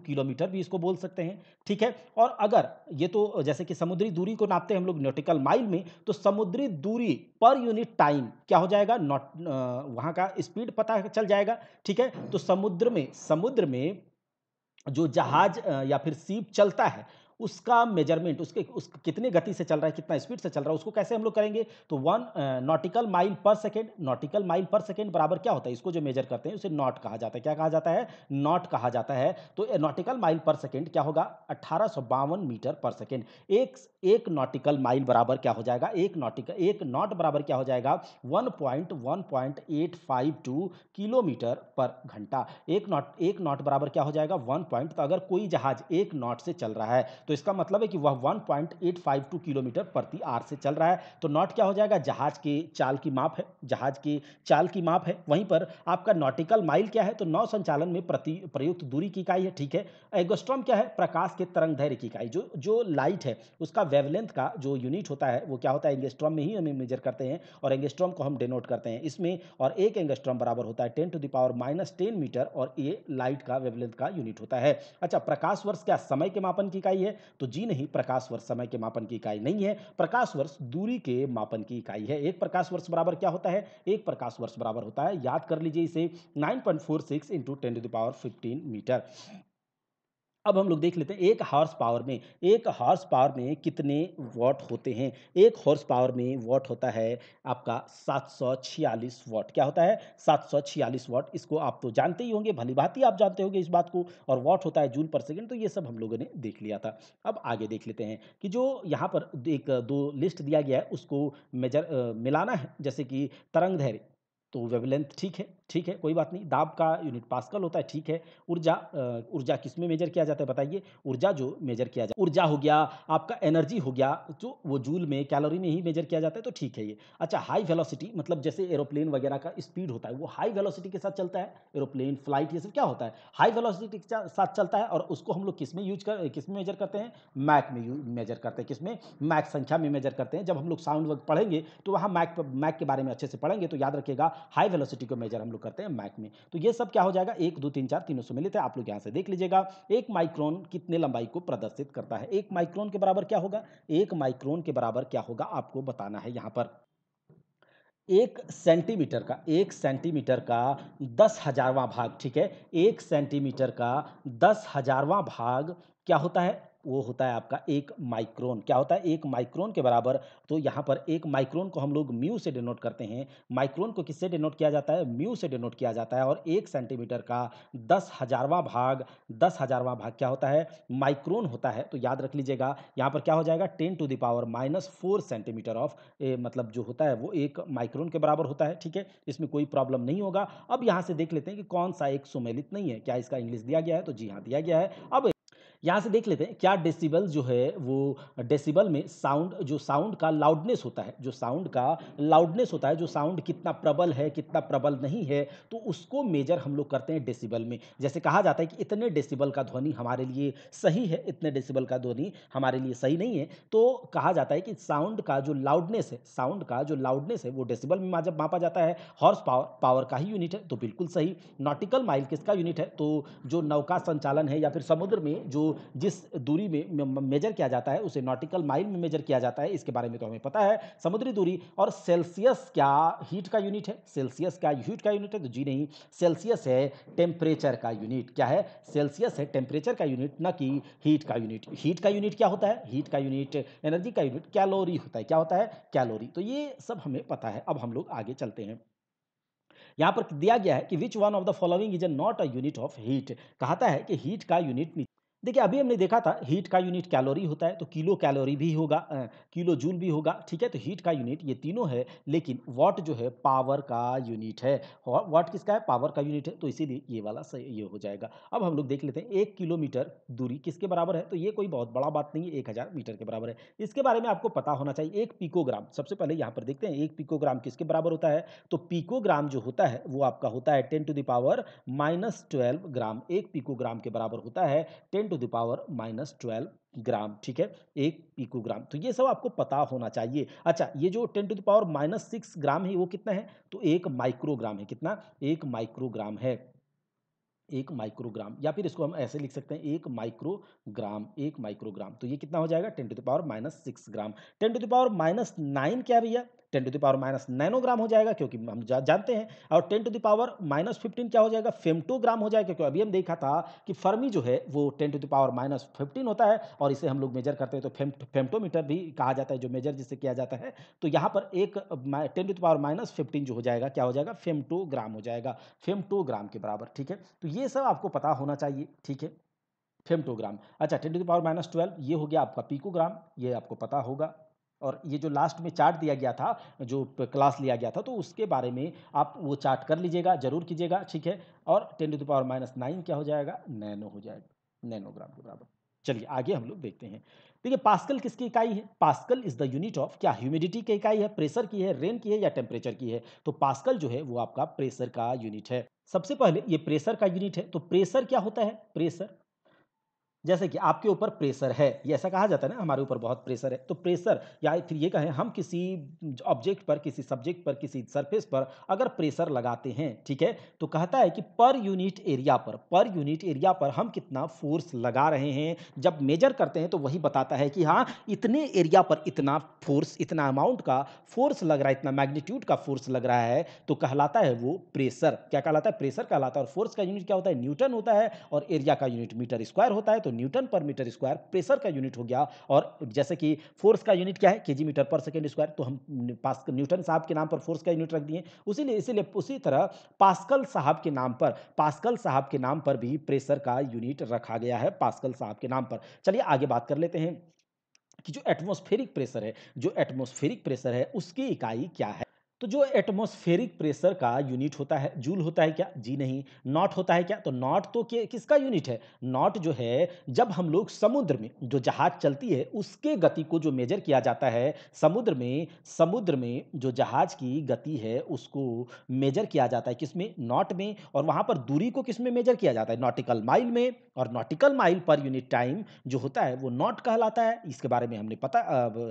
किलोमीटर भी इसको बोल सकते हैं ठीक है और अगर ये तो जैसे कि समुद्री दूरी को नापते हैं हम लोग नॉटिकल माइल में तो समुद्री दूरी पर यूनिट टाइम क्या हो जाएगा नॉट वहाँ का स्पीड पता चल जाएगा ठीक है तो समुद्र में समुद्र में जो जहाज या फिर सीप चलता है उसका मेजरमेंट उसके उस कितने गति से चल रहा है कितना स्पीड से चल रहा है उसको कैसे हम लोग करेंगे तो one nautical mile per second nautical mile per second बराबर क्या होता है इसको जो मेजर करते हैं उसे नॉट कहा जाता है क्या कहा जाता है नॉट कहा जाता है तो नॉटिकल माइल पर सेकेंड क्या होगा अट्ठारह मीटर पर सेकेंड एक एक नॉटिकल माइल बराबर क्या हो जाएगा एक नॉटिकल एक नॉट बराबर क्या हो जाएगा one point one point eight five two kilometre per घंटा एक नॉट एक नॉट बराबर क्या हो जाएगा वन पॉइंट तो अगर कोई जहाज एक नॉट से चल रहा है तो तो इसका मतलब है कि वह 1.852 किलोमीटर प्रति आर से चल रहा है तो नॉट क्या हो जाएगा जहाज के चाल की माप है जहाज के चाल की माप है वहीं पर आपका नॉटिकल माइल क्या है तो नौ संचालन में प्रति प्रयुक्त दूरी की इकाई है ठीक है एगोस्ट्रॉम क्या है प्रकाश के तरंग धैर्य की इकाई जो जो लाइट है उसका वेवलेंथ का जो यूनिट होता है वो क्या होता है एंगेस्ट्रॉम में ही हमें मेजर करते हैं और एंगेस्ट्रॉम को हम डिनोट करते हैं इसमें और एक एंगेस्ट्रॉम बराबर होता है ten to the power minus ten metre और ये लाइट का वेवलेंथ का यूनिट होता है अच्छा प्रकाश वर्ष क्या समय के मापन की इकाई है तो जी नहीं प्रकाश वर्ष समय के मापन की इकाई नहीं है प्रकाश वर्ष दूरी के मापन की इकाई है एक प्रकाश वर्ष बराबर क्या होता है एक प्रकाश वर्ष बराबर होता है याद कर लीजिए इसे nine point four six into ten to the power fifteen metre अब हम लोग देख लेते हैं एक हॉर्स पावर में एक हॉर्स पावर में कितने वॉट होते हैं एक हॉर्स पावर में वॉट होता है आपका 746 वॉट क्या होता है 746 वॉट इसको आप तो जानते ही होंगे भली भांति आप जानते होंगे इस बात को और वॉट होता है जूल पर सेकेंड तो ये सब हम लोगों ने देख लिया था अब आगे देख लेते हैं कि जो यहाँ पर एक दो लिस्ट दिया गया है उसको मेजर मिलाना है जैसे कि तरंग धैर्य तो वेवलेंथ ठीक है ठीक है कोई बात नहीं दाब का यूनिट पास्कल होता है ठीक है ऊर्जा ऊर्जा किस में मेजर किया जाता है बताइए ऊर्जा जो मेजर किया जाता है ऊर्जा हो गया आपका एनर्जी हो गया जो तो वो जूल में कैलोरी में ही मेजर किया जाता है तो ठीक है ये अच्छा हाई वेलोसिटी मतलब जैसे एरोप्लेन वगैरह का स्पीड होता है वो हाई वेलोसिटी के साथ चलता है एरोप्लेन फ्लाइट ये सब क्या होता है हाई वेलोसिटी के साथ चलता है और उसको हम लोग किस में यूज कर किस में मेजर करते हैं मैक में मेजर करते हैं किस में मैक संख्या में मेजर करते हैं जब हम लोग साउंड वर्क पढ़ेंगे तो वहाँ मैक मैक के बारे में अच्छे से पढ़ेंगे तो याद रखेगा हाई वेलोसिटी को मेजर हम लोग करते हैं माइक में तो ये सब क्या हो जाएगा एक दो तीन चार तीनों सौ मिले थे आप लोग यहाँ से देख लीजिएगा एक माइक्रोन कितने लंबाई को प्रदर्शित करता है एक माइक्रोन के बराबर क्या होगा एक माइक्रोन के बराबर क्या होगा आपको बताना है यहाँ पर एक सेंटीमीटर का एक सेंटीमीटर का दस हजारवां भाग ठीक है एक सेंटीमीटर का दस हजारवां भाग क्या होता है वो होता है आपका एक माइक्रोन क्या होता है एक माइक्रोन के बराबर तो यहाँ पर एक माइक्रोन को हम लोग म्यू से डिनोट करते हैं माइक्रोन को किससे डिनोट किया जाता है म्यू से डिनोट किया जाता है और एक सेंटीमीटर का दस हजारवा भाग दस हजारवा भाग क्या होता है माइक्रोन होता है तो याद रख लीजिएगा यहाँ पर क्या हो जाएगा ten to the power minus four centimetre of मतलब जो होता है वो एक माइक्रोन के बराबर होता है ठीक है इसमें कोई प्रॉब्लम नहीं होगा अब यहाँ से देख लेते हैं कि कौन सा एक सुमेलित नहीं है क्या इसका इंग्लिश दिया गया है तो जी हाँ दिया गया है अब यहाँ से देख लेते हैं क्या डेसिबल जो है वो डेसिबल में साउंड जो साउंड का लाउडनेस होता है जो साउंड का लाउडनेस होता है जो साउंड कितना प्रबल है कितना प्रबल नहीं है तो उसको मेजर हम लोग करते हैं डेसिबल में जैसे कहा जाता है कि इतने डेसिबल का ध्वनि हमारे लिए सही है इतने डेसिबल का ध्वनि हमारे लिए सही नहीं है तो कहा जाता है कि साउंड का जो लाउडनेस है साउंड का जो लाउडनेस है वो डेसिबल में जब मापा जाता है हॉर्स पावर पावर का ही यूनिट है तो बिल्कुल सही नॉटिकल माइल किसका यूनिट है तो जो नौका संचालन है या फिर समुद्र में जो जिस दूरी में मेजर किया जाता है उसे नॉटिकल माइल में मेजर किया जाता है इसके बारे में तो हमें पता है समुद्री दूरी और सेल्सियस क्या हीट का यूनिट है सेल्सियस क्या हीट का यूनिट है तो जी नहीं सेल्सियस है टेम्परेचर का यूनिट क्या है सेल्सियस है टेम्परेचर का यूनिट न कि हीट का यूनिट हीट का यूनिट क्या होता है हीट का यूनिट एनर्जी का यूनिट कैलोरी होता है क्या होता है कैलोरी तो ये सब हमें पता है अब हम लोग आगे चलते हैं यहां पर दिया गया है कि which one of the following is a not a unit of heat कहता है कि हीट का यूनिट देखिए अभी हमने देखा था हीट का यूनिट कैलोरी होता है तो किलो कैलोरी भी होगा किलो जूल भी होगा ठीक है तो हीट का यूनिट ये तीनों है लेकिन वाट जो है पावर का यूनिट है वाट किसका है पावर का यूनिट है तो इसीलिए ये वाला सही ये हो जाएगा अब हम लोग देख लेते हैं एक किलोमीटर दूरी किसके बराबर है तो ये कोई बहुत बड़ा बात नहीं है एक हज़ार मीटर के बराबर है इसके बारे में आपको पता होना चाहिए एक पिकोग्राम सबसे पहले यहाँ पर देखते हैं एक पिकोग्राम किसके बराबर होता है तो पिकोग्राम जो होता है वो आपका होता है ten to the power minus gram एक पिकोग्राम के बराबर होता है ten to the power minus twelve gram ठीक है एक पिकोग्राम तो ये सब आपको पता होना चाहिए अच्छा ये जो ten to the power minus six gram है वो कितना है तो एक माइक्रोग्राम है कितना एक माइक्रोग्राम है एक माइक्रोग्राम या फिर इसको हम ऐसे लिख सकते हैं एक माइक्रोग्राम एक माइक्रोग्राम तो ये कितना हो जाएगा ten to the power minus six gram ten to the power minus nine क्या भैया ten to the power minus nanogram हो जाएगा क्योंकि हम जा, जानते हैं और ten to the power minus fifteen क्या हो जाएगा फेमटोग्राम हो जाएगा क्योंकि अभी हम देखा था कि फर्मी जो है वो ten to the power minus fifteen होता है और इसे हम लोग मेजर करते हैं तो फेम फेमटोमीटर भी कहा जाता है जो मेजर जिससे किया जाता है तो यहाँ पर एक ten to the power minus fifteen जो हो जाएगा क्या हो जाएगा फेमटोग्राम हो जाएगा फेमटोग्राम के बराबर ठीक है तो ये सब आपको पता होना चाहिए ठीक है फेमटोग्राम अच्छा ten to the power minus twelve ये हो गया आपका पीकोग्राम ये आपको पता होगा और ये जो लास्ट में चार्ट दिया गया था जो क्लास लिया गया था तो उसके बारे में आप वो चार्ट कर लीजिएगा जरूर कीजिएगा ठीक है और ten to the power minus nine क्या हो जाएगा नैनो हो जाएगा नैनोग्राम के बराबर चलिए आगे हम लोग देखते हैं देखिए पास्कल किसकी इकाई है pascal is the unit of क्या ह्यूमिडिटी की इकाई है प्रेशर की है रेन की है या टेम्परेचर की है तो पास्कल जो है वो आपका प्रेशर का यूनिट है सबसे पहले ये प्रेशर का यूनिट है तो प्रेशर क्या होता है प्रेशर जैसे कि आपके ऊपर प्रेशर है ये ऐसा कहा जाता है ना हमारे ऊपर बहुत प्रेशर है तो प्रेशर या फिर ये कहें हम किसी ऑब्जेक्ट पर किसी सब्जेक्ट पर किसी सरफेस पर अगर प्रेशर लगाते हैं ठीक है तो कहता है कि पर यूनिट एरिया पर पर यूनिट एरिया पर हम कितना फोर्स लगा रहे हैं जब मेजर करते हैं तो वही बताता है कि हाँ इतने एरिया पर इतना फोर्स इतना अमाउंट का फोर्स लग रहा है इतना मैग्नीट्यूड का फोर्स लग रहा है तो कहलाता है वो प्रेशर क्या कहलाता है प्रेशर कहलाता है और फोर्स का यूनिट क्या होता है न्यूटन होता है और एरिया का यूनिट मीटर स्क्वायर होता है तो न्यूटन पर मीटर स्क्वायर प्रेशर का यूनिट हो गया और जैसे कि फोर्स का यूनिट क्या है के मीटर पर सेकेंड स्क्वायर तो हम पास न्यूटन साहब के नाम पर फोर्स का यूनिट रख दिए उसीलिए इसीलिए उसी तरह पास्कल साहब के नाम पर पास्कल साहब के नाम पर भी प्रेशर का यूनिट रखा गया है पास्कल साहब के नाम पर चलिए आगे बात कर लेते हैं कि जो एटमॉस्फेरिक प्रेशर है जो एटमॉस्फेरिक प्रेशर है उसकी इकाई क्या है तो जो एटमोस्फेरिक प्रेशर का यूनिट होता है जूल होता है क्या जी नहीं नॉट होता है क्या तो नॉट तो के किसका यूनिट है नॉट जो है जब हम लोग समुद्र में जो जहाज चलती है उसके गति को जो मेजर किया जाता है समुद्र में समुद्र में जो जहाज की गति है उसको मेजर किया जाता है किसमें नॉट में और वहाँ पर दूरी को किसमें मेजर किया जाता है नॉटिकल माइल में और नॉटिकल माइल पर यूनिट टाइम जो होता है वो नॉट कहलाता है इसके बारे में हमने पता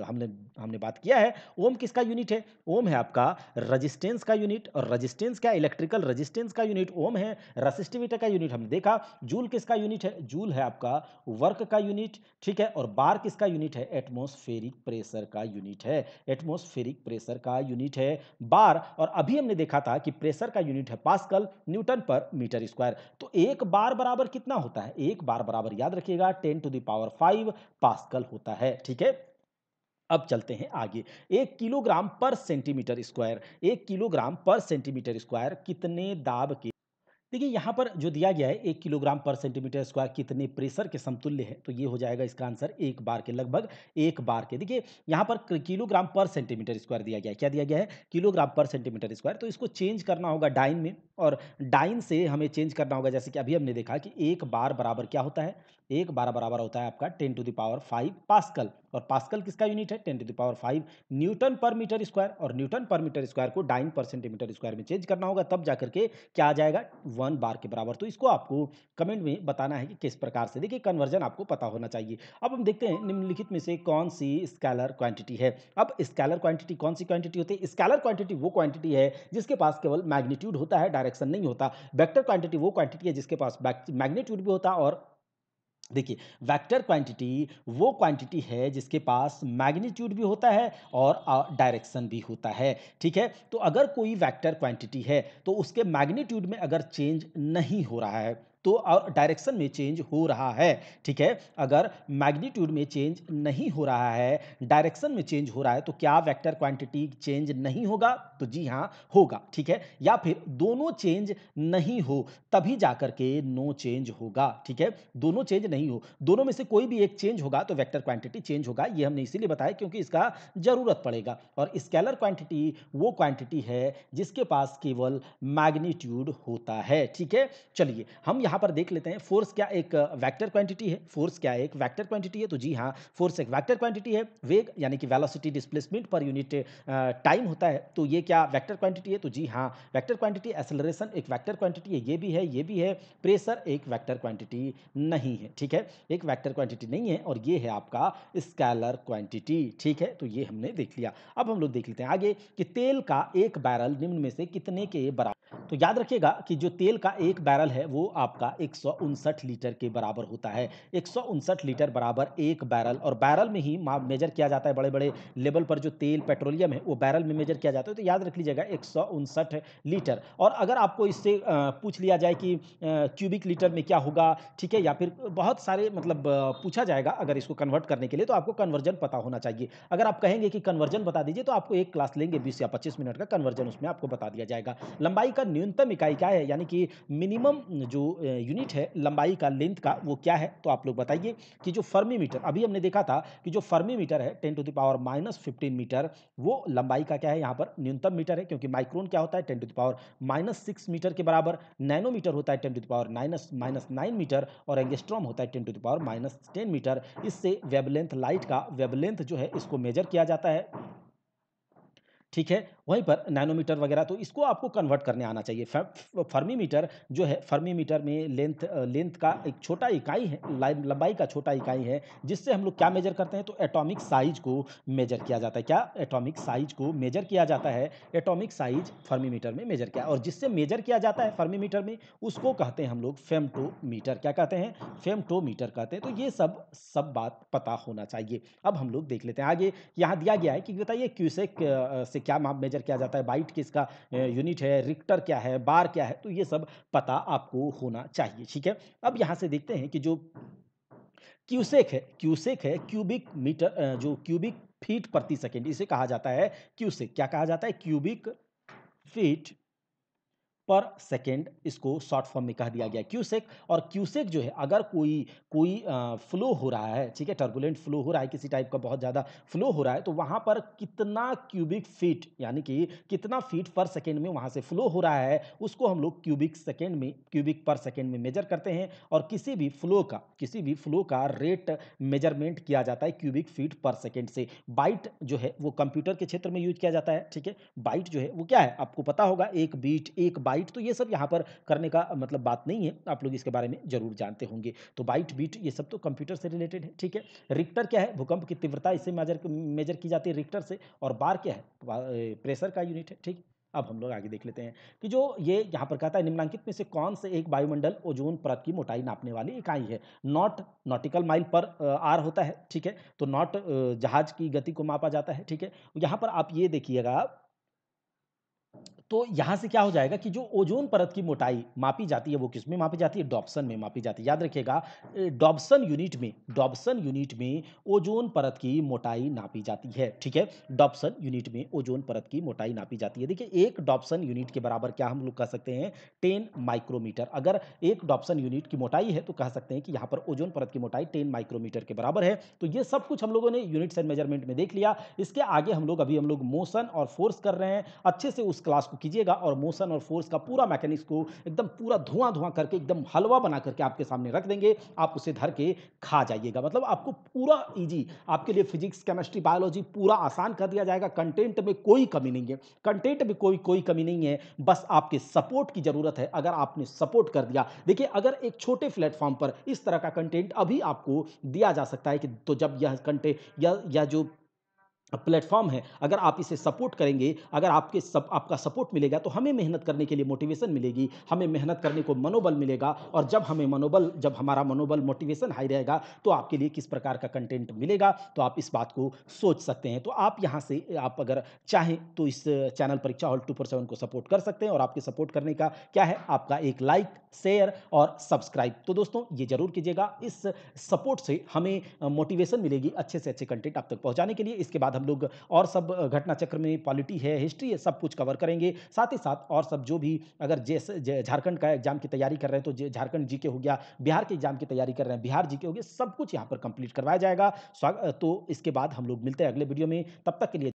हमने हमने बात किया है ओम किसका यूनिट है ओम है आपका रजिस्टेंस का यूनिट और रजिस्टेंस क्या इलेक्ट्रिकल रजिस्टेंस का यूनिट ओम है रसिस्टिविटी का यूनिट हमने देखा जूल किसका यूनिट है जूल है आपका वर्क का यूनिट ठीक है और बार किसका यूनिट है एटमोस्फेरिक प्रेशर का यूनिट है एटमोस्फेरिक प्रेशर का यूनिट है बार और अभी हमने देखा था कि प्रेशर का यूनिट है पास्कल न्यूटन पर मीटर स्क्वायर तो एक बार बराबर कितना होता है एक बार बराबर याद रखिएगा ten to the power five pascal होता है ठीक है अब चलते हैं आगे एक किलोग्राम पर सेंटीमीटर स्क्वायर एक किलोग्राम पर सेंटीमीटर स्क्वायर कितने दाब के देखिए यहाँ पर जो दिया गया है एक किलोग्राम पर सेंटीमीटर स्क्वायर कितने प्रेशर के समतुल्य है तो ये हो जाएगा इसका आंसर एक बार के लगभग एक बार के देखिए यहाँ पर किलोग्राम पर सेंटीमीटर स्क्वायर दिया गया है क्या दिया गया है किलोग्राम पर सेंटीमीटर स्क्वायर तो इसको चेंज करना होगा डाइन में और डाइन से हमें चेंज करना होगा जैसे कि अभी हमने देखा कि एक बार बराबर क्या होता है एक बारह बराबर होता है आपका ten to the power five pascal और पास्कल किसका यूनिट है ten to the power five newton पर मीटर स्क्वायर और न्यूटन पर मीटर स्क्वायर को डाइन पर सेंटीमीटर स्क्वायर में चेंज करना होगा तब जाकर के क्या आ जाएगा वन बार के बराबर तो इसको आपको कमेंट में बताना है कि किस प्रकार से देखिए कन्वर्जन आपको पता होना चाहिए अब हम देखते हैं निम्नलिखित में से कौन सी स्कैलर क्वांटिटी है अब स्कैलर क्वांटिटी कौन सी क्वांटिटी होती है स्कैलर क्वांटिटी वो क्वांटिटी है जिसके पास केवल मैग्नीट्यूड होता है डायरेक्शन नहीं होता वेक्टर क्वांटिटी वो क्वांटिटी है जिसके पास मैग्नीट्यूड भी होता और देखिए वेक्टर क्वांटिटी वो क्वांटिटी है जिसके पास मैग्नीट्यूड भी होता है और डायरेक्शन भी होता है ठीक है तो अगर कोई वेक्टर क्वांटिटी है तो उसके मैग्नीट्यूड में अगर चेंज नहीं हो रहा है तो डायरेक्शन में चेंज हो रहा है ठीक है अगर मैग्नीट्यूड में चेंज नहीं हो रहा है डायरेक्शन में चेंज हो रहा है तो क्या वेक्टर क्वांटिटी चेंज नहीं होगा तो जी हाँ होगा ठीक है या फिर दोनों चेंज नहीं हो तभी जाकर के नो चेंज होगा ठीक है दोनों चेंज नहीं हो दोनों में से कोई भी एक चेंज होगा तो वेक्टर क्वांटिटी चेंज होगा ये हमने इसीलिए बताया क्योंकि इसका जरूरत पड़ेगा और स्केलर क्वांटिटी वो क्वांटिटी है जिसके पास केवल मैग्नीट्यूड होता है ठीक है चलिए हम यहां यहाँ पर देख लेते हैं फोर्स क्या एक वैक्टर क्वांटिटी है फोर्स क्या एक वैक्टर क्वांटिटी है तो जी हाँ फोर्स एक वैक्टर क्वांटिटी है वेग यानी कि वेलोसिटी डिस्प्लेसमेंट पर यूनिट टाइम होता है तो ये क्या वैक्टर क्वांटिटी है तो जी हाँ वैक्टर क्वांटिटी एसेलरेशन एक वैक्टर क्वांटिटी है ये भी है ये भी है प्रेशर एक वैक्टर क्वांटिटी नहीं है ठीक है एक वैक्टर क्वांटिटी नहीं है और ये है आपका स्कैलर क्वांटिटी ठीक है तो ये हमने देख लिया अब हम लोग देख लेते हैं आगे कि तेल का एक बैरल निम्न में से कितने के बराबर तो याद रखिएगा कि जो तेल का एक बैरल है वो आपका आपका एक लीटर के बराबर होता है एक लीटर बराबर एक बैरल और बैरल में ही मेजर किया जाता है बड़े बड़े लेवल पर जो तेल पेट्रोलियम है वो बैरल में मेजर किया जाता है तो याद रख लीजिएगा एक लीटर और अगर आपको इससे पूछ लिया जाए कि क्यूबिक लीटर में क्या होगा ठीक है या फिर बहुत सारे मतलब पूछा जाएगा अगर इसको कन्वर्ट करने के लिए तो आपको कन्वर्जन पता होना चाहिए अगर आप कहेंगे कि कन्वर्जन बता दीजिए तो आपको एक क्लास लेंगे बीस या पच्चीस मिनट का कन्वर्जन उसमें आपको बता दिया जाएगा लंबाई का न्यूनतम इकाई क्या है यानी कि मिनिमम जो यूनिट है लंबाई का लेंथ का वो क्या है तो आप लोग बताइए कि जो फर्मी मीटर अभी हमने देखा था कि जो फर्मी मीटर है ten to the power minus fifteen metre वो लंबाई का क्या है यहाँ पर न्यूनतम मीटर है क्योंकि माइक्रोन क्या होता है ten to the power minus six metre के बराबर नैनोमीटर होता है ten to the power minus minus nine metre और एंगेस्ट्रॉम होता है ten to the power minus ten metre इससे वेबलेंथ लाइट का वेबलेंथ जो है इसको मेजर किया जाता है ठीक है वहीं पर नैनोमीटर वगैरह तो इसको आपको कन्वर्ट करने आना चाहिए फर्मीमीटर जो है फर्मीमीटर में लेंथ लेंथ का एक छोटा इकाई है लंबाई का छोटा इकाई है जिससे हम लोग क्या मेजर करते हैं तो एटॉमिक साइज को मेजर किया जाता है क्या एटॉमिक साइज को मेजर किया जाता है एटॉमिक साइज फर्मीमीटर में मेजर किया और जिससे मेजर किया जाता है फर्मीमीटर में उसको कहते हैं हम लोग फेमटोमीटर क्या कहते हैं फेमटोमीटर कहते हैं तो ये सब सब बात पता होना चाहिए अब हम लोग देख लेते हैं आगे यहाँ दिया गया है कि बताइए क्यूसेक क्या माप मेजर किया जाता है बाइट किसका यूनिट है रिक्टर क्या है बार क्या है तो ये सब पता आपको होना चाहिए ठीक है अब यहाँ से देखते हैं कि जो क्यूसेक है क्यूसेक है क्यूबिक मीटर जो क्यूबिक फीट प्रति सेकेंड इसे कहा जाता है क्यूसेक क्या कहा जाता है क्यूबिक फीट पर सेकेंड इसको शॉर्ट फॉर्म में कह दिया गया क्यूसेक और क्यूसेक जो है अगर कोई कोई फ्लो हो रहा है ठीक है टर्बुलेंट फ्लो हो रहा है किसी टाइप का बहुत ज़्यादा फ्लो हो रहा है तो वहाँ पर कितना क्यूबिक फीट यानी कि कितना फीट पर सेकेंड में वहाँ से फ्लो हो रहा है उसको हम लोग क्यूबिक सेकेंड में क्यूबिक पर सेकेंड में मेजर करते हैं और किसी भी फ्लो का किसी भी फ्लो का रेट मेजरमेंट किया जाता है क्यूबिक फीट पर सेकेंड से बाइट जो है वो कंप्यूटर के क्षेत्र में यूज किया जाता है ठीक है बाइट जो है वो क्या है आपको पता होगा एक बीट एक बाइट बाइट तो ये सब यहाँ पर करने का मतलब बात नहीं है आप लोग इसके बारे में जरूर जानते होंगे तो बाइट बीट ये सब तो कंप्यूटर से रिलेटेड है ठीक है रिक्टर क्या है भूकंप की तीव्रता इससे मेजर मेजर की जाती है रिक्टर से और बार क्या है प्रेशर का यूनिट है ठीक अब हम लोग आगे देख लेते हैं कि जो ये यहाँ पर कहता है निम्नांकित में से कौन से एक वायुमंडल ओजोन परत की मोटाई नापने वाली इकाई है नॉट नॉटिकल माइल पर आर होता है ठीक है तो नॉट जहाज की गति को मापा जाता है ठीक है यहाँ पर आप ये देखिएगा तो यहाँ से क्या हो जाएगा कि जो ओजोन परत की मोटाई मापी जाती है वो किस में मापी जाती है डॉब्सन में मापी जाती है याद रखिएगा डॉब्सन यूनिट में डॉब्सन यूनिट में ओजोन परत की मोटाई नापी जाती है ठीक है डॉब्सन यूनिट में ओजोन परत की मोटाई नापी जाती है देखिए एक डॉब्सन यूनिट के बराबर क्या हम लोग कह सकते हैं टेन माइक्रोमीटर अगर एक डॉप्सन यूनिट की मोटाई है तो कह सकते हैं कि यहाँ पर ओजोन परत की मोटाई टेन माइक्रोमीटर के बराबर है तो ये सब कुछ हम लोगों ने यूनिट्स एंड मेजरमेंट में देख लिया इसके आगे हम लोग अभी हम लोग मोशन और फोर्स कर रहे हैं अच्छे से उस क्लास को कीजिएगा और मोशन और फोर्स का पूरा मैकेनिक्स को एकदम पूरा धुआं धुआं करके एकदम हलवा बना करके आपके सामने रख देंगे आप उसे धर के खा जाइएगा मतलब आपको पूरा ईजी आपके लिए फिजिक्स केमिस्ट्री बायोलॉजी पूरा आसान कर दिया जाएगा कंटेंट में कोई कमी नहीं है कंटेंट में कोई कोई कमी नहीं है बस आपके सपोर्ट की ज़रूरत है अगर आपने सपोर्ट कर दिया देखिए अगर एक छोटे प्लेटफॉर्म पर इस तरह का कंटेंट अभी आपको दिया जा सकता है कि तो जब यह कंटेंट या यह जो प्लेटफॉर्म है अगर आप इसे सपोर्ट करेंगे अगर आपके सब आपका सपोर्ट मिलेगा तो हमें मेहनत करने के लिए मोटिवेशन मिलेगी हमें मेहनत करने को मनोबल मिलेगा और जब हमें मनोबल जब हमारा मनोबल मोटिवेशन हाई रहेगा तो आपके लिए किस प्रकार का कंटेंट मिलेगा तो आप इस बात को सोच सकते हैं तो आप यहाँ से आप अगर चाहें तो इस चैनल परीक्षा हॉल टू को सपोर्ट कर सकते हैं और आपके सपोर्ट करने का क्या है आपका एक लाइक शेयर और सब्सक्राइब तो दोस्तों ये जरूर कीजिएगा इस सपोर्ट से हमें मोटिवेशन मिलेगी अच्छे से अच्छे कंटेंट आप तक पहुँचाने के लिए इसके बाद हम हम लोग और सब घटना चक्र में पॉलिटी है हिस्ट्री है सब कुछ कवर करेंगे साथ ही साथ और सब जो भी अगर जैसे झारखंड का एग्जाम की तैयारी कर रहे हैं तो झारखंड जी के हो गया बिहार के एग्जाम की तैयारी कर रहे हैं बिहार जी के हो गया सब कुछ यहाँ पर कंप्लीट करवाया जाएगा तो इसके बाद हम लोग मिलते हैं अगले वीडियो में तब तक के लिए